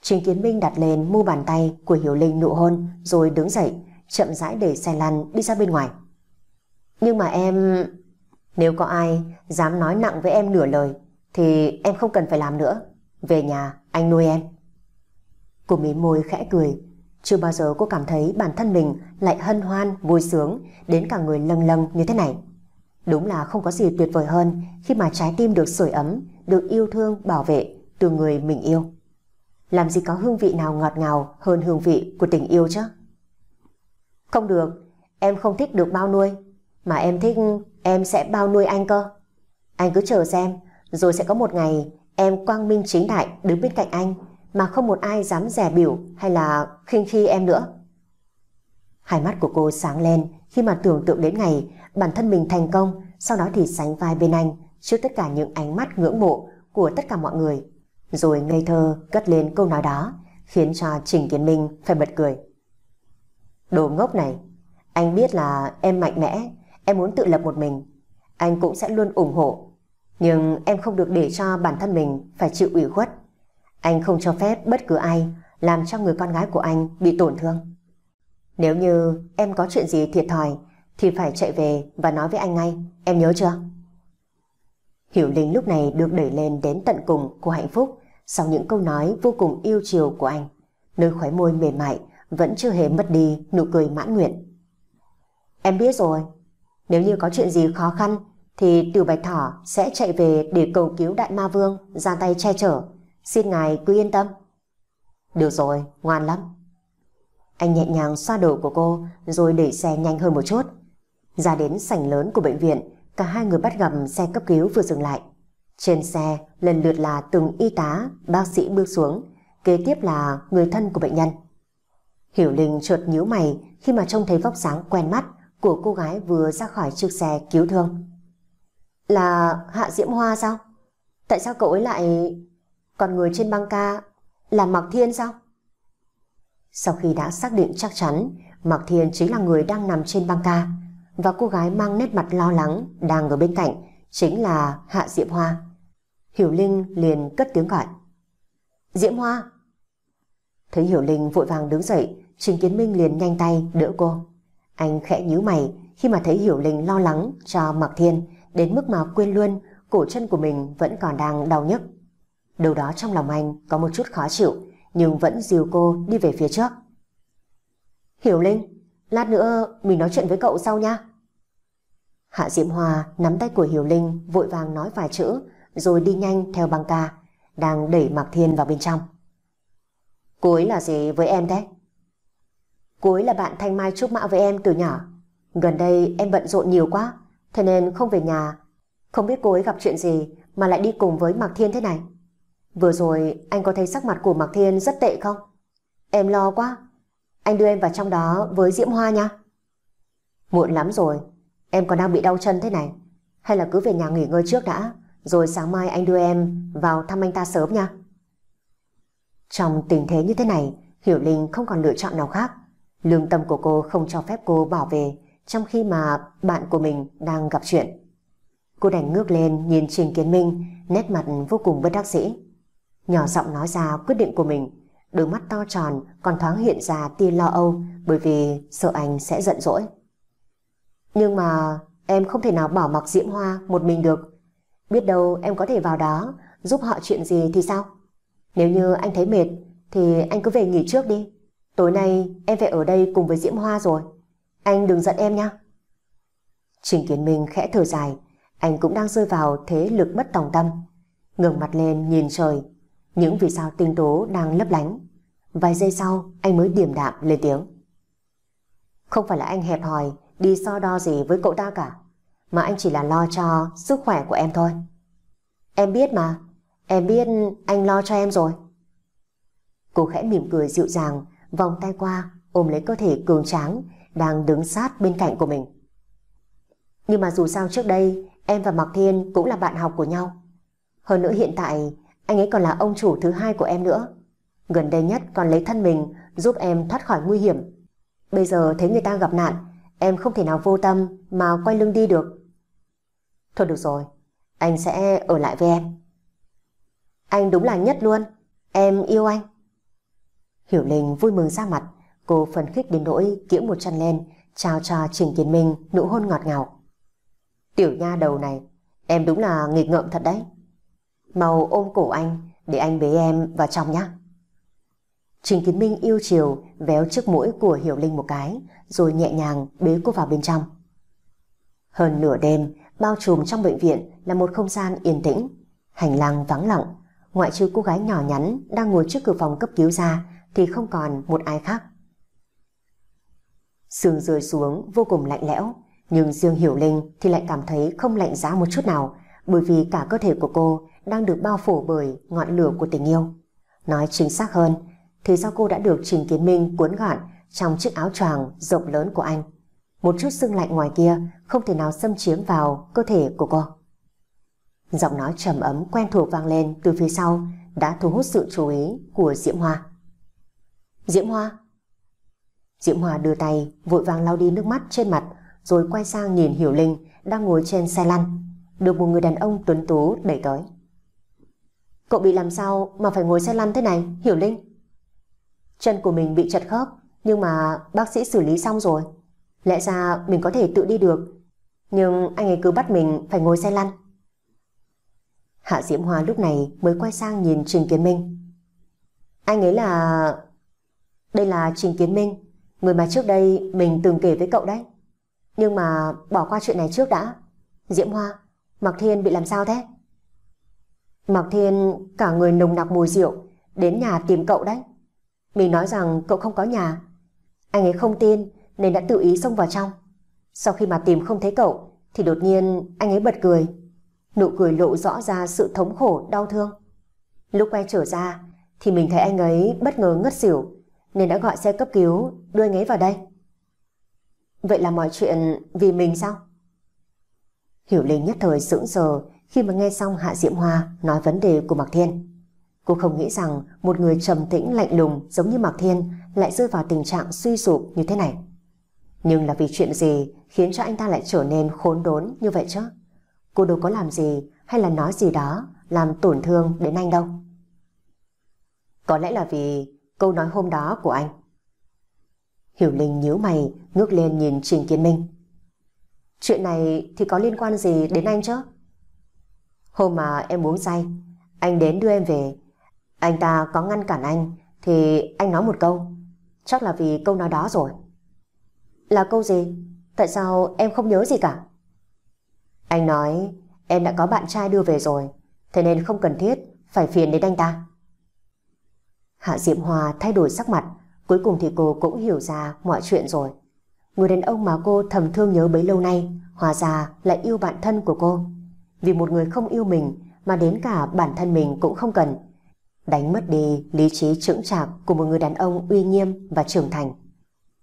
Trình Kiến Minh đặt lên mu bàn tay của Hiểu Linh nụ hôn rồi đứng dậy, chậm rãi để xe lăn đi ra bên ngoài. Nhưng mà em... Nếu có ai dám nói nặng với em nửa lời thì em không cần phải làm nữa. Về nhà anh nuôi em. Cô mí môi khẽ cười. Chưa bao giờ cô cảm thấy bản thân mình lại hân hoan, vui sướng đến cả người lâng lâng như thế này. Đúng là không có gì tuyệt vời hơn khi mà trái tim được sưởi ấm, được yêu thương, bảo vệ từ người mình yêu. Làm gì có hương vị nào ngọt ngào hơn hương vị của tình yêu chứ? Không được, em không thích được bao nuôi, mà em thích em sẽ bao nuôi anh cơ. Anh cứ chờ xem, rồi sẽ có một ngày em quang minh chính đại đứng bên cạnh anh mà không một ai dám rẻ biểu hay là khinh khi em nữa. Hai mắt của cô sáng lên khi mà tưởng tượng đến ngày bản thân mình thành công, sau đó thì sánh vai bên anh trước tất cả những ánh mắt ngưỡng mộ của tất cả mọi người. Rồi ngây thơ cất lên câu nói đó, khiến cho Trình Kiến Minh phải bật cười. Đồ ngốc này, anh biết là em mạnh mẽ, em muốn tự lập một mình, anh cũng sẽ luôn ủng hộ. Nhưng em không được để cho bản thân mình phải chịu ủy khuất. Anh không cho phép bất cứ ai làm cho người con gái của anh bị tổn thương. Nếu như em có chuyện gì thiệt thòi thì phải chạy về và nói với anh ngay, em nhớ chưa? Hiểu Linh lúc này được đẩy lên đến tận cùng của hạnh phúc sau những câu nói vô cùng yêu chiều của anh. Nơi khóe môi mềm mại vẫn chưa hề mất đi nụ cười mãn nguyện. Em biết rồi, nếu như có chuyện gì khó khăn thì Tiểu Bạch Thỏ sẽ chạy về để cầu cứu Đại Ma Vương ra tay che chở. Xin ngài cứ yên tâm. Được rồi, ngoan lắm. Anh nhẹ nhàng xoa đầu của cô rồi đẩy xe nhanh hơn một chút. Ra đến sảnh lớn của bệnh viện, cả hai người bắt gặp xe cấp cứu vừa dừng lại. Trên xe lần lượt là từng y tá, bác sĩ bước xuống, kế tiếp là người thân của bệnh nhân. Hiểu Linh chợt nhíu mày khi mà trông thấy vóc sáng quen mắt của cô gái vừa ra khỏi chiếc xe cứu thương. Là Hạ Diễm Hoa sao? Tại sao cậu ấy lại... Còn người trên băng ca là Mạc Thiên sao? Sau khi đã xác định chắc chắn Mạc Thiên chính là người đang nằm trên băng ca, và cô gái mang nét mặt lo lắng đang ở bên cạnh chính là Hạ Diễm Hoa. Hiểu Linh liền cất tiếng gọi. Diễm Hoa! Thấy Hiểu Linh vội vàng đứng dậy, Trình Kiến Minh liền nhanh tay đỡ cô. Anh khẽ nhíu mày khi mà thấy Hiểu Linh lo lắng cho Mạc Thiên đến mức mà quên luôn cổ chân của mình vẫn còn đang đau nhức. Đầu đó trong lòng anh có một chút khó chịu nhưng vẫn dìu cô đi về phía trước. Hiểu Linh! Lát nữa mình nói chuyện với cậu sau nha. Hạ Diệm Hòa nắm tay của Hiểu Linh vội vàng nói vài chữ rồi đi nhanh theo băng ca đang đẩy Mạc Thiên vào bên trong. Cô ấy là gì với em thế? Cô ấy là bạn Thanh Mai Trúc Mã với em từ nhỏ. Gần đây em bận rộn nhiều quá thế nên không về nhà. Không biết cô ấy gặp chuyện gì mà lại đi cùng với Mạc Thiên thế này. Vừa rồi anh có thấy sắc mặt của Mạc Thiên rất tệ không? Em lo quá anh đưa em vào trong đó với Diễm Hoa nha. Muộn lắm rồi, em còn đang bị đau chân thế này. Hay là cứ về nhà nghỉ ngơi trước đã, rồi sáng mai anh đưa em vào thăm anh ta sớm nha. Trong tình thế như thế này, Hiểu Linh không còn lựa chọn nào khác. Lương tâm của cô không cho phép cô bỏ về, trong khi mà bạn của mình đang gặp chuyện. Cô đành ngước lên nhìn Trình Kiến Minh, nét mặt vô cùng bất đắc dĩ. Nhỏ giọng nói ra quyết định của mình, đôi mắt to tròn còn thoáng hiện ra tia lo âu bởi vì sợ anh sẽ giận dỗi. Nhưng mà em không thể nào bỏ mặc Diễm Hoa một mình được. Biết đâu em có thể vào đó giúp họ chuyện gì thì sao? Nếu như anh thấy mệt thì anh cứ về nghỉ trước đi. Tối nay em về ở đây cùng với Diễm Hoa rồi. Anh đừng giận em nha. Trình Kiến Minh khẽ thở dài, anh cũng đang rơi vào thế lực bất tòng tâm. Ngừng mặt lên nhìn trời, những vì sao tinh tố đang lấp lánh. Vài giây sau, anh mới điềm đạm lên tiếng. Không phải là anh hẹp hòi, đi so đo gì với cậu ta cả, mà anh chỉ là lo cho sức khỏe của em thôi. Em biết mà, em biết anh lo cho em rồi. Cô khẽ mỉm cười dịu dàng, vòng tay qua, ôm lấy cơ thể cường tráng, đang đứng sát bên cạnh của mình. Nhưng mà dù sao trước đây, em và Mạc Thiên cũng là bạn học của nhau. Hơn nữa hiện tại, anh ấy còn là ông chủ thứ hai của em nữa. Gần đây nhất còn lấy thân mình giúp em thoát khỏi nguy hiểm. Bây giờ thấy người ta gặp nạn, em không thể nào vô tâm mà quay lưng đi được. Thôi được rồi, anh sẽ ở lại với em. Anh đúng là nhất luôn, em yêu anh. Hiểu Linh vui mừng ra mặt, cô phấn khích đến nỗi kiễng một chân lên, chào cho Trình Kiến Minh nụ hôn ngọt ngào. Tiểu nha đầu này, em đúng là nghịch ngợm thật đấy. Màu ôm cổ anh, để anh bế em vào trong nhé. Trình Kiến Minh yêu chiều véo chiếc mũi của Hiểu Linh một cái, rồi nhẹ nhàng bế cô vào bên trong. Hơn nửa đêm, bao trùm trong bệnh viện là một không gian yên tĩnh, hành lang vắng lặng, ngoại trừ cô gái nhỏ nhắn đang ngồi trước cửa phòng cấp cứu ra thì không còn một ai khác. Sương rơi xuống vô cùng lạnh lẽo, nhưng riêng Hiểu Linh thì lại cảm thấy không lạnh giá một chút nào, bởi vì cả cơ thể của cô đang được bao phủ bởi ngọn lửa của tình yêu. Nói chính xác hơn thì do cô đã được Trình Kiến Minh cuốn gọn trong chiếc áo choàng rộng lớn của anh. Một chút sưng lạnh ngoài kia không thể nào xâm chiếm vào cơ thể của cô. Giọng nói trầm ấm quen thuộc vang lên từ phía sau đã thu hút sự chú ý của Diễm Hoa. Diễm Hoa? Diễm Hoa đưa tay vội vàng lau đi nước mắt trên mặt rồi quay sang nhìn Hiểu Linh đang ngồi trên xe lăn được một người đàn ông tuấn tú đẩy tới. Cậu bị làm sao mà phải ngồi xe lăn thế này, Hiểu Linh? Chân của mình bị chật khớp, nhưng mà bác sĩ xử lý xong rồi. Lẽ ra mình có thể tự đi được, nhưng anh ấy cứ bắt mình phải ngồi xe lăn. Hạ Diễm Hoa lúc này mới quay sang nhìn Trình Kiến Minh. Anh ấy là... Đây là Trình Kiến Minh, người mà trước đây mình từng kể với cậu đấy. Nhưng mà bỏ qua chuyện này trước đã. Diễm Hoa, Mạc Thiên bị làm sao thế? Mạc Thiên cả người nồng nặc mùi rượu, đến nhà tìm cậu đấy. Mình nói rằng cậu không có nhà. Anh ấy không tin nên đã tự ý xông vào trong. Sau khi mà tìm không thấy cậu thì đột nhiên anh ấy bật cười. Nụ cười lộ rõ ra sự thống khổ, đau thương. Lúc quay trở ra thì mình thấy anh ấy bất ngờ ngất xỉu nên đã gọi xe cấp cứu đưa anh ấy vào đây. Vậy là mọi chuyện vì mình sao? Hiểu Linh nhất thời sững sờ khi mà nghe xong Hạ Diễm Hoa nói vấn đề của Mạc Thiên. Cô không nghĩ rằng một người trầm tĩnh lạnh lùng giống như Mạc Thiên lại rơi vào tình trạng suy sụp như thế này. Nhưng là vì chuyện gì khiến cho anh ta lại trở nên khốn đốn như vậy chứ? Cô đâu có làm gì hay là nói gì đó làm tổn thương đến anh đâu. Có lẽ là vì câu nói hôm đó của anh. Hiểu Linh nhíu mày ngước lên nhìn Trình Kiến Minh. Chuyện này thì có liên quan gì đến anh chứ? Hôm mà em uống say, anh đến đưa em về anh ta có ngăn cản anh thì anh nói một câu. Chắc là vì câu nói đó rồi. Là câu gì? Tại sao em không nhớ gì cả? Anh nói em đã có bạn trai đưa về rồi thế nên không cần thiết phải phiền đến anh ta. Hạ Diệm Hòa thay đổi sắc mặt cuối cùng thì cô cũng hiểu ra mọi chuyện rồi. Người đàn ông mà cô thầm thương nhớ bấy lâu nay hòa già lại yêu bạn thân của cô. Vì một người không yêu mình mà đến cả bản thân mình cũng không cần đánh mất đi lý trí trưởng trạc của một người đàn ông uy nghiêm và trưởng thành.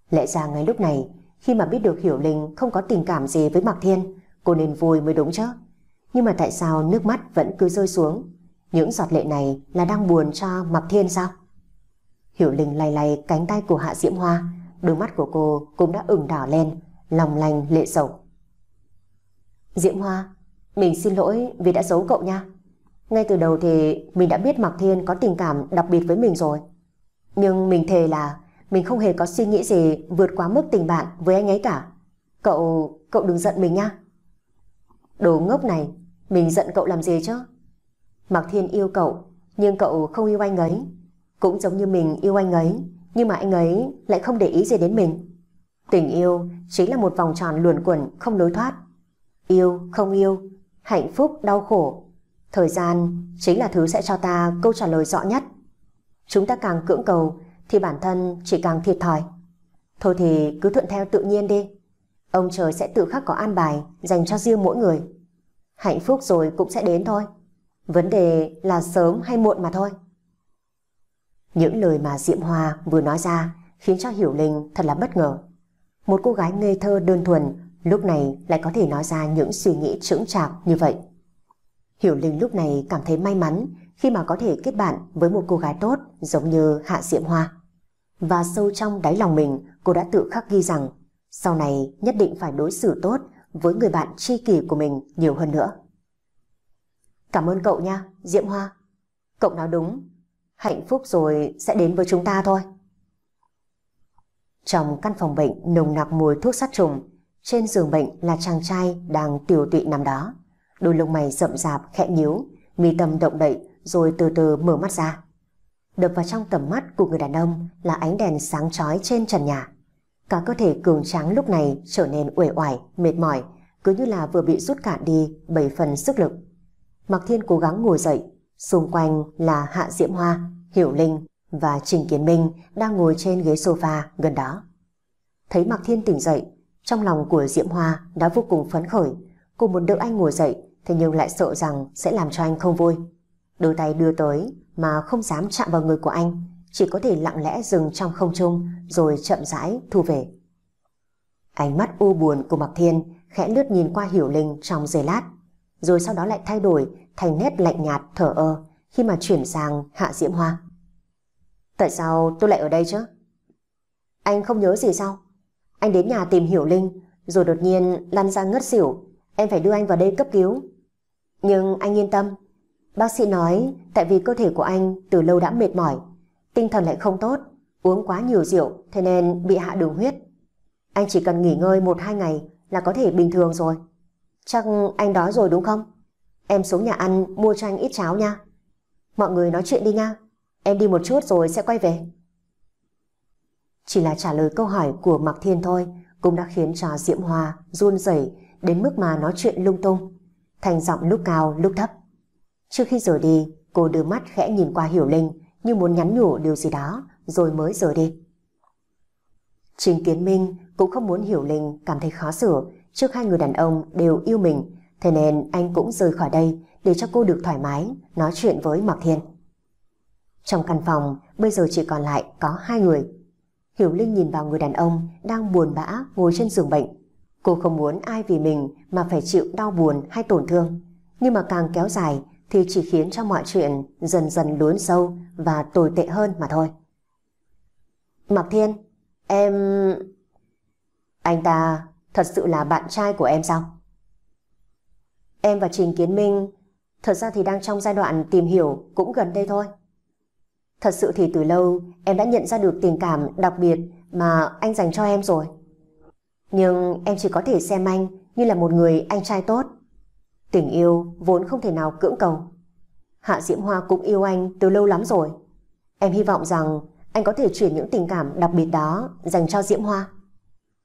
Lẽ ra ngay lúc này, khi mà biết được Hiểu Linh không có tình cảm gì với Mạc Thiên, cô nên vui mới đúng chứ. Nhưng mà tại sao nước mắt vẫn cứ rơi xuống? Những giọt lệ này là đang buồn cho Mạc Thiên sao? Hiểu Linh lay lay cánh tay của Hạ Diễm Hoa, đôi mắt của cô cũng đã ửng đỏ lên, lòng lành lệ sầu. Diễm Hoa, mình xin lỗi vì đã giấu cậu nha. Ngay từ đầu thì mình đã biết Mạc Thiên có tình cảm đặc biệt với mình rồi. Nhưng mình thề là mình không hề có suy nghĩ gì vượt quá mức tình bạn với anh ấy cả. Cậu, cậu đừng giận mình nha. Đồ ngốc này, mình giận cậu làm gì chứ? Mạc Thiên yêu cậu, nhưng cậu không yêu anh ấy. Cũng giống như mình yêu anh ấy, nhưng mà anh ấy lại không để ý gì đến mình. Tình yêu chính là một vòng tròn luồn quẩn không lối thoát. Yêu, không yêu, hạnh phúc, đau khổ, Thời gian chính là thứ sẽ cho ta câu trả lời rõ nhất. Chúng ta càng cưỡng cầu thì bản thân chỉ càng thiệt thòi. Thôi thì cứ thuận theo tự nhiên đi. Ông trời sẽ tự khắc có an bài dành cho riêng mỗi người. Hạnh phúc rồi cũng sẽ đến thôi. Vấn đề là sớm hay muộn mà thôi. Những lời mà Diệm Hoa vừa nói ra khiến cho Hiểu Linh thật là bất ngờ. Một cô gái ngây thơ đơn thuần lúc này lại có thể nói ra những suy nghĩ trững trạc như vậy. Hiểu Linh lúc này cảm thấy may mắn khi mà có thể kết bạn với một cô gái tốt giống như Hạ Diệm Hoa. Và sâu trong đáy lòng mình, cô đã tự khắc ghi rằng sau này nhất định phải đối xử tốt với người bạn tri kỷ của mình nhiều hơn nữa. Cảm ơn cậu nha, Diệm Hoa. Cậu nói đúng, hạnh phúc rồi sẽ đến với chúng ta thôi. Trong căn phòng bệnh nồng nặc mùi thuốc sát trùng, trên giường bệnh là chàng trai đang tiểu tụy nằm đó. Đôi lông mày rậm rạp khẽ nhíu, mi tâm động đậy rồi từ từ mở mắt ra. Đập vào trong tầm mắt của người đàn ông là ánh đèn sáng chói trên trần nhà. Cả cơ thể cường tráng lúc này trở nên uể oải, mệt mỏi, cứ như là vừa bị rút cạn đi bảy phần sức lực. Mạc Thiên cố gắng ngồi dậy, xung quanh là Hạ Diễm Hoa, Hiểu Linh và Trình Kiến Minh đang ngồi trên ghế sofa gần đó. Thấy Mạc Thiên tỉnh dậy, trong lòng của Diễm Hoa đã vô cùng phấn khởi, cô muốn đỡ anh ngồi dậy Thế nhưng lại sợ rằng sẽ làm cho anh không vui Đôi tay đưa tới Mà không dám chạm vào người của anh Chỉ có thể lặng lẽ dừng trong không trung Rồi chậm rãi thu về Ánh mắt u buồn của Mạc Thiên Khẽ lướt nhìn qua Hiểu Linh trong giây lát Rồi sau đó lại thay đổi Thành nét lạnh nhạt thở ơ Khi mà chuyển sang Hạ Diễm Hoa Tại sao tôi lại ở đây chứ Anh không nhớ gì sao Anh đến nhà tìm Hiểu Linh Rồi đột nhiên lăn ra ngất xỉu Em phải đưa anh vào đây cấp cứu nhưng anh yên tâm, bác sĩ nói tại vì cơ thể của anh từ lâu đã mệt mỏi, tinh thần lại không tốt, uống quá nhiều rượu thế nên bị hạ đường huyết. Anh chỉ cần nghỉ ngơi 1-2 ngày là có thể bình thường rồi. Chắc anh đói rồi đúng không? Em xuống nhà ăn mua cho anh ít cháo nha. Mọi người nói chuyện đi nha. Em đi một chút rồi sẽ quay về. Chỉ là trả lời câu hỏi của Mạc Thiên thôi cũng đã khiến cho Diễm hòa run rẩy đến mức mà nói chuyện lung tung thành giọng lúc cao lúc thấp. Trước khi rời đi, cô đưa mắt khẽ nhìn qua Hiểu Linh như muốn nhắn nhủ điều gì đó rồi mới rời đi. Trình Kiến Minh cũng không muốn Hiểu Linh cảm thấy khó xử trước hai người đàn ông đều yêu mình thế nên anh cũng rời khỏi đây để cho cô được thoải mái nói chuyện với Mạc Thiên. Trong căn phòng bây giờ chỉ còn lại có hai người. Hiểu Linh nhìn vào người đàn ông đang buồn bã ngồi trên giường bệnh Cô không muốn ai vì mình mà phải chịu đau buồn hay tổn thương. Nhưng mà càng kéo dài thì chỉ khiến cho mọi chuyện dần dần lún sâu và tồi tệ hơn mà thôi. Mạc Thiên, em... Anh ta thật sự là bạn trai của em sao? Em và Trình Kiến Minh thật ra thì đang trong giai đoạn tìm hiểu cũng gần đây thôi. Thật sự thì từ lâu em đã nhận ra được tình cảm đặc biệt mà anh dành cho em rồi. Nhưng em chỉ có thể xem anh như là một người anh trai tốt. Tình yêu vốn không thể nào cưỡng cầu. Hạ Diễm Hoa cũng yêu anh từ lâu lắm rồi. Em hy vọng rằng anh có thể chuyển những tình cảm đặc biệt đó dành cho Diễm Hoa.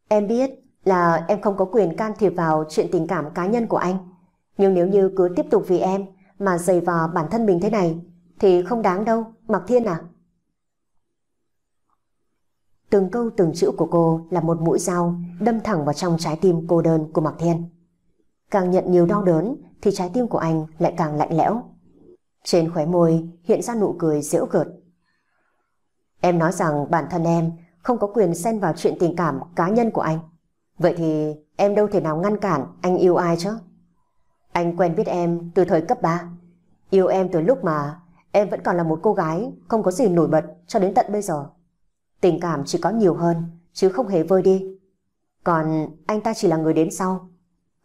Em biết là em không có quyền can thiệp vào chuyện tình cảm cá nhân của anh. Nhưng nếu như cứ tiếp tục vì em mà dày vò bản thân mình thế này thì không đáng đâu, Mạc Thiên à. Từng câu từng chữ của cô là một mũi dao đâm thẳng vào trong trái tim cô đơn của Mạc Thiên. Càng nhận nhiều đau đớn thì trái tim của anh lại càng lạnh lẽo. Trên khóe môi hiện ra nụ cười giễu cợt. Em nói rằng bản thân em không có quyền xen vào chuyện tình cảm cá nhân của anh. Vậy thì em đâu thể nào ngăn cản anh yêu ai chứ? Anh quen biết em từ thời cấp 3. Yêu em từ lúc mà em vẫn còn là một cô gái không có gì nổi bật cho đến tận bây giờ. Tình cảm chỉ có nhiều hơn, chứ không hề vơi đi. Còn anh ta chỉ là người đến sau.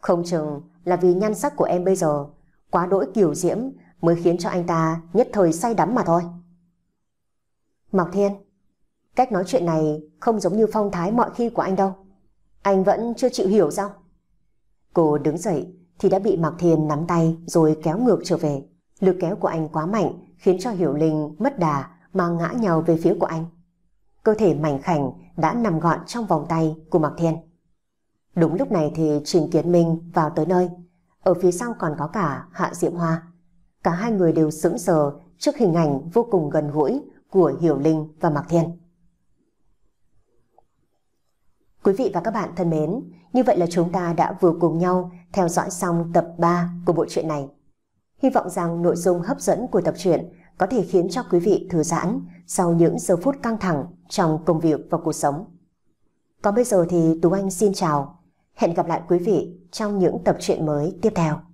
Không chừng là vì nhan sắc của em bây giờ, quá đỗi kiểu diễm mới khiến cho anh ta nhất thời say đắm mà thôi. Mọc Thiên, cách nói chuyện này không giống như phong thái mọi khi của anh đâu. Anh vẫn chưa chịu hiểu sao? Cô đứng dậy thì đã bị Mạc Thiên nắm tay rồi kéo ngược trở về. Lực kéo của anh quá mạnh khiến cho Hiểu Linh mất đà mà ngã nhào về phía của anh cơ thể mảnh khảnh đã nằm gọn trong vòng tay của Mạc Thiên. Đúng lúc này thì Trình Kiến Minh vào tới nơi, ở phía sau còn có cả Hạ Diệm Hoa. Cả hai người đều sững sờ trước hình ảnh vô cùng gần gũi của Hiểu Linh và Mạc Thiên. Quý vị và các bạn thân mến, như vậy là chúng ta đã vừa cùng nhau theo dõi xong tập 3 của bộ truyện này. Hy vọng rằng nội dung hấp dẫn của tập truyện có thể khiến cho quý vị thư giãn sau những giờ phút căng thẳng trong công việc và cuộc sống. Còn bây giờ thì Tú Anh xin chào. Hẹn gặp lại quý vị trong những tập truyện mới tiếp theo.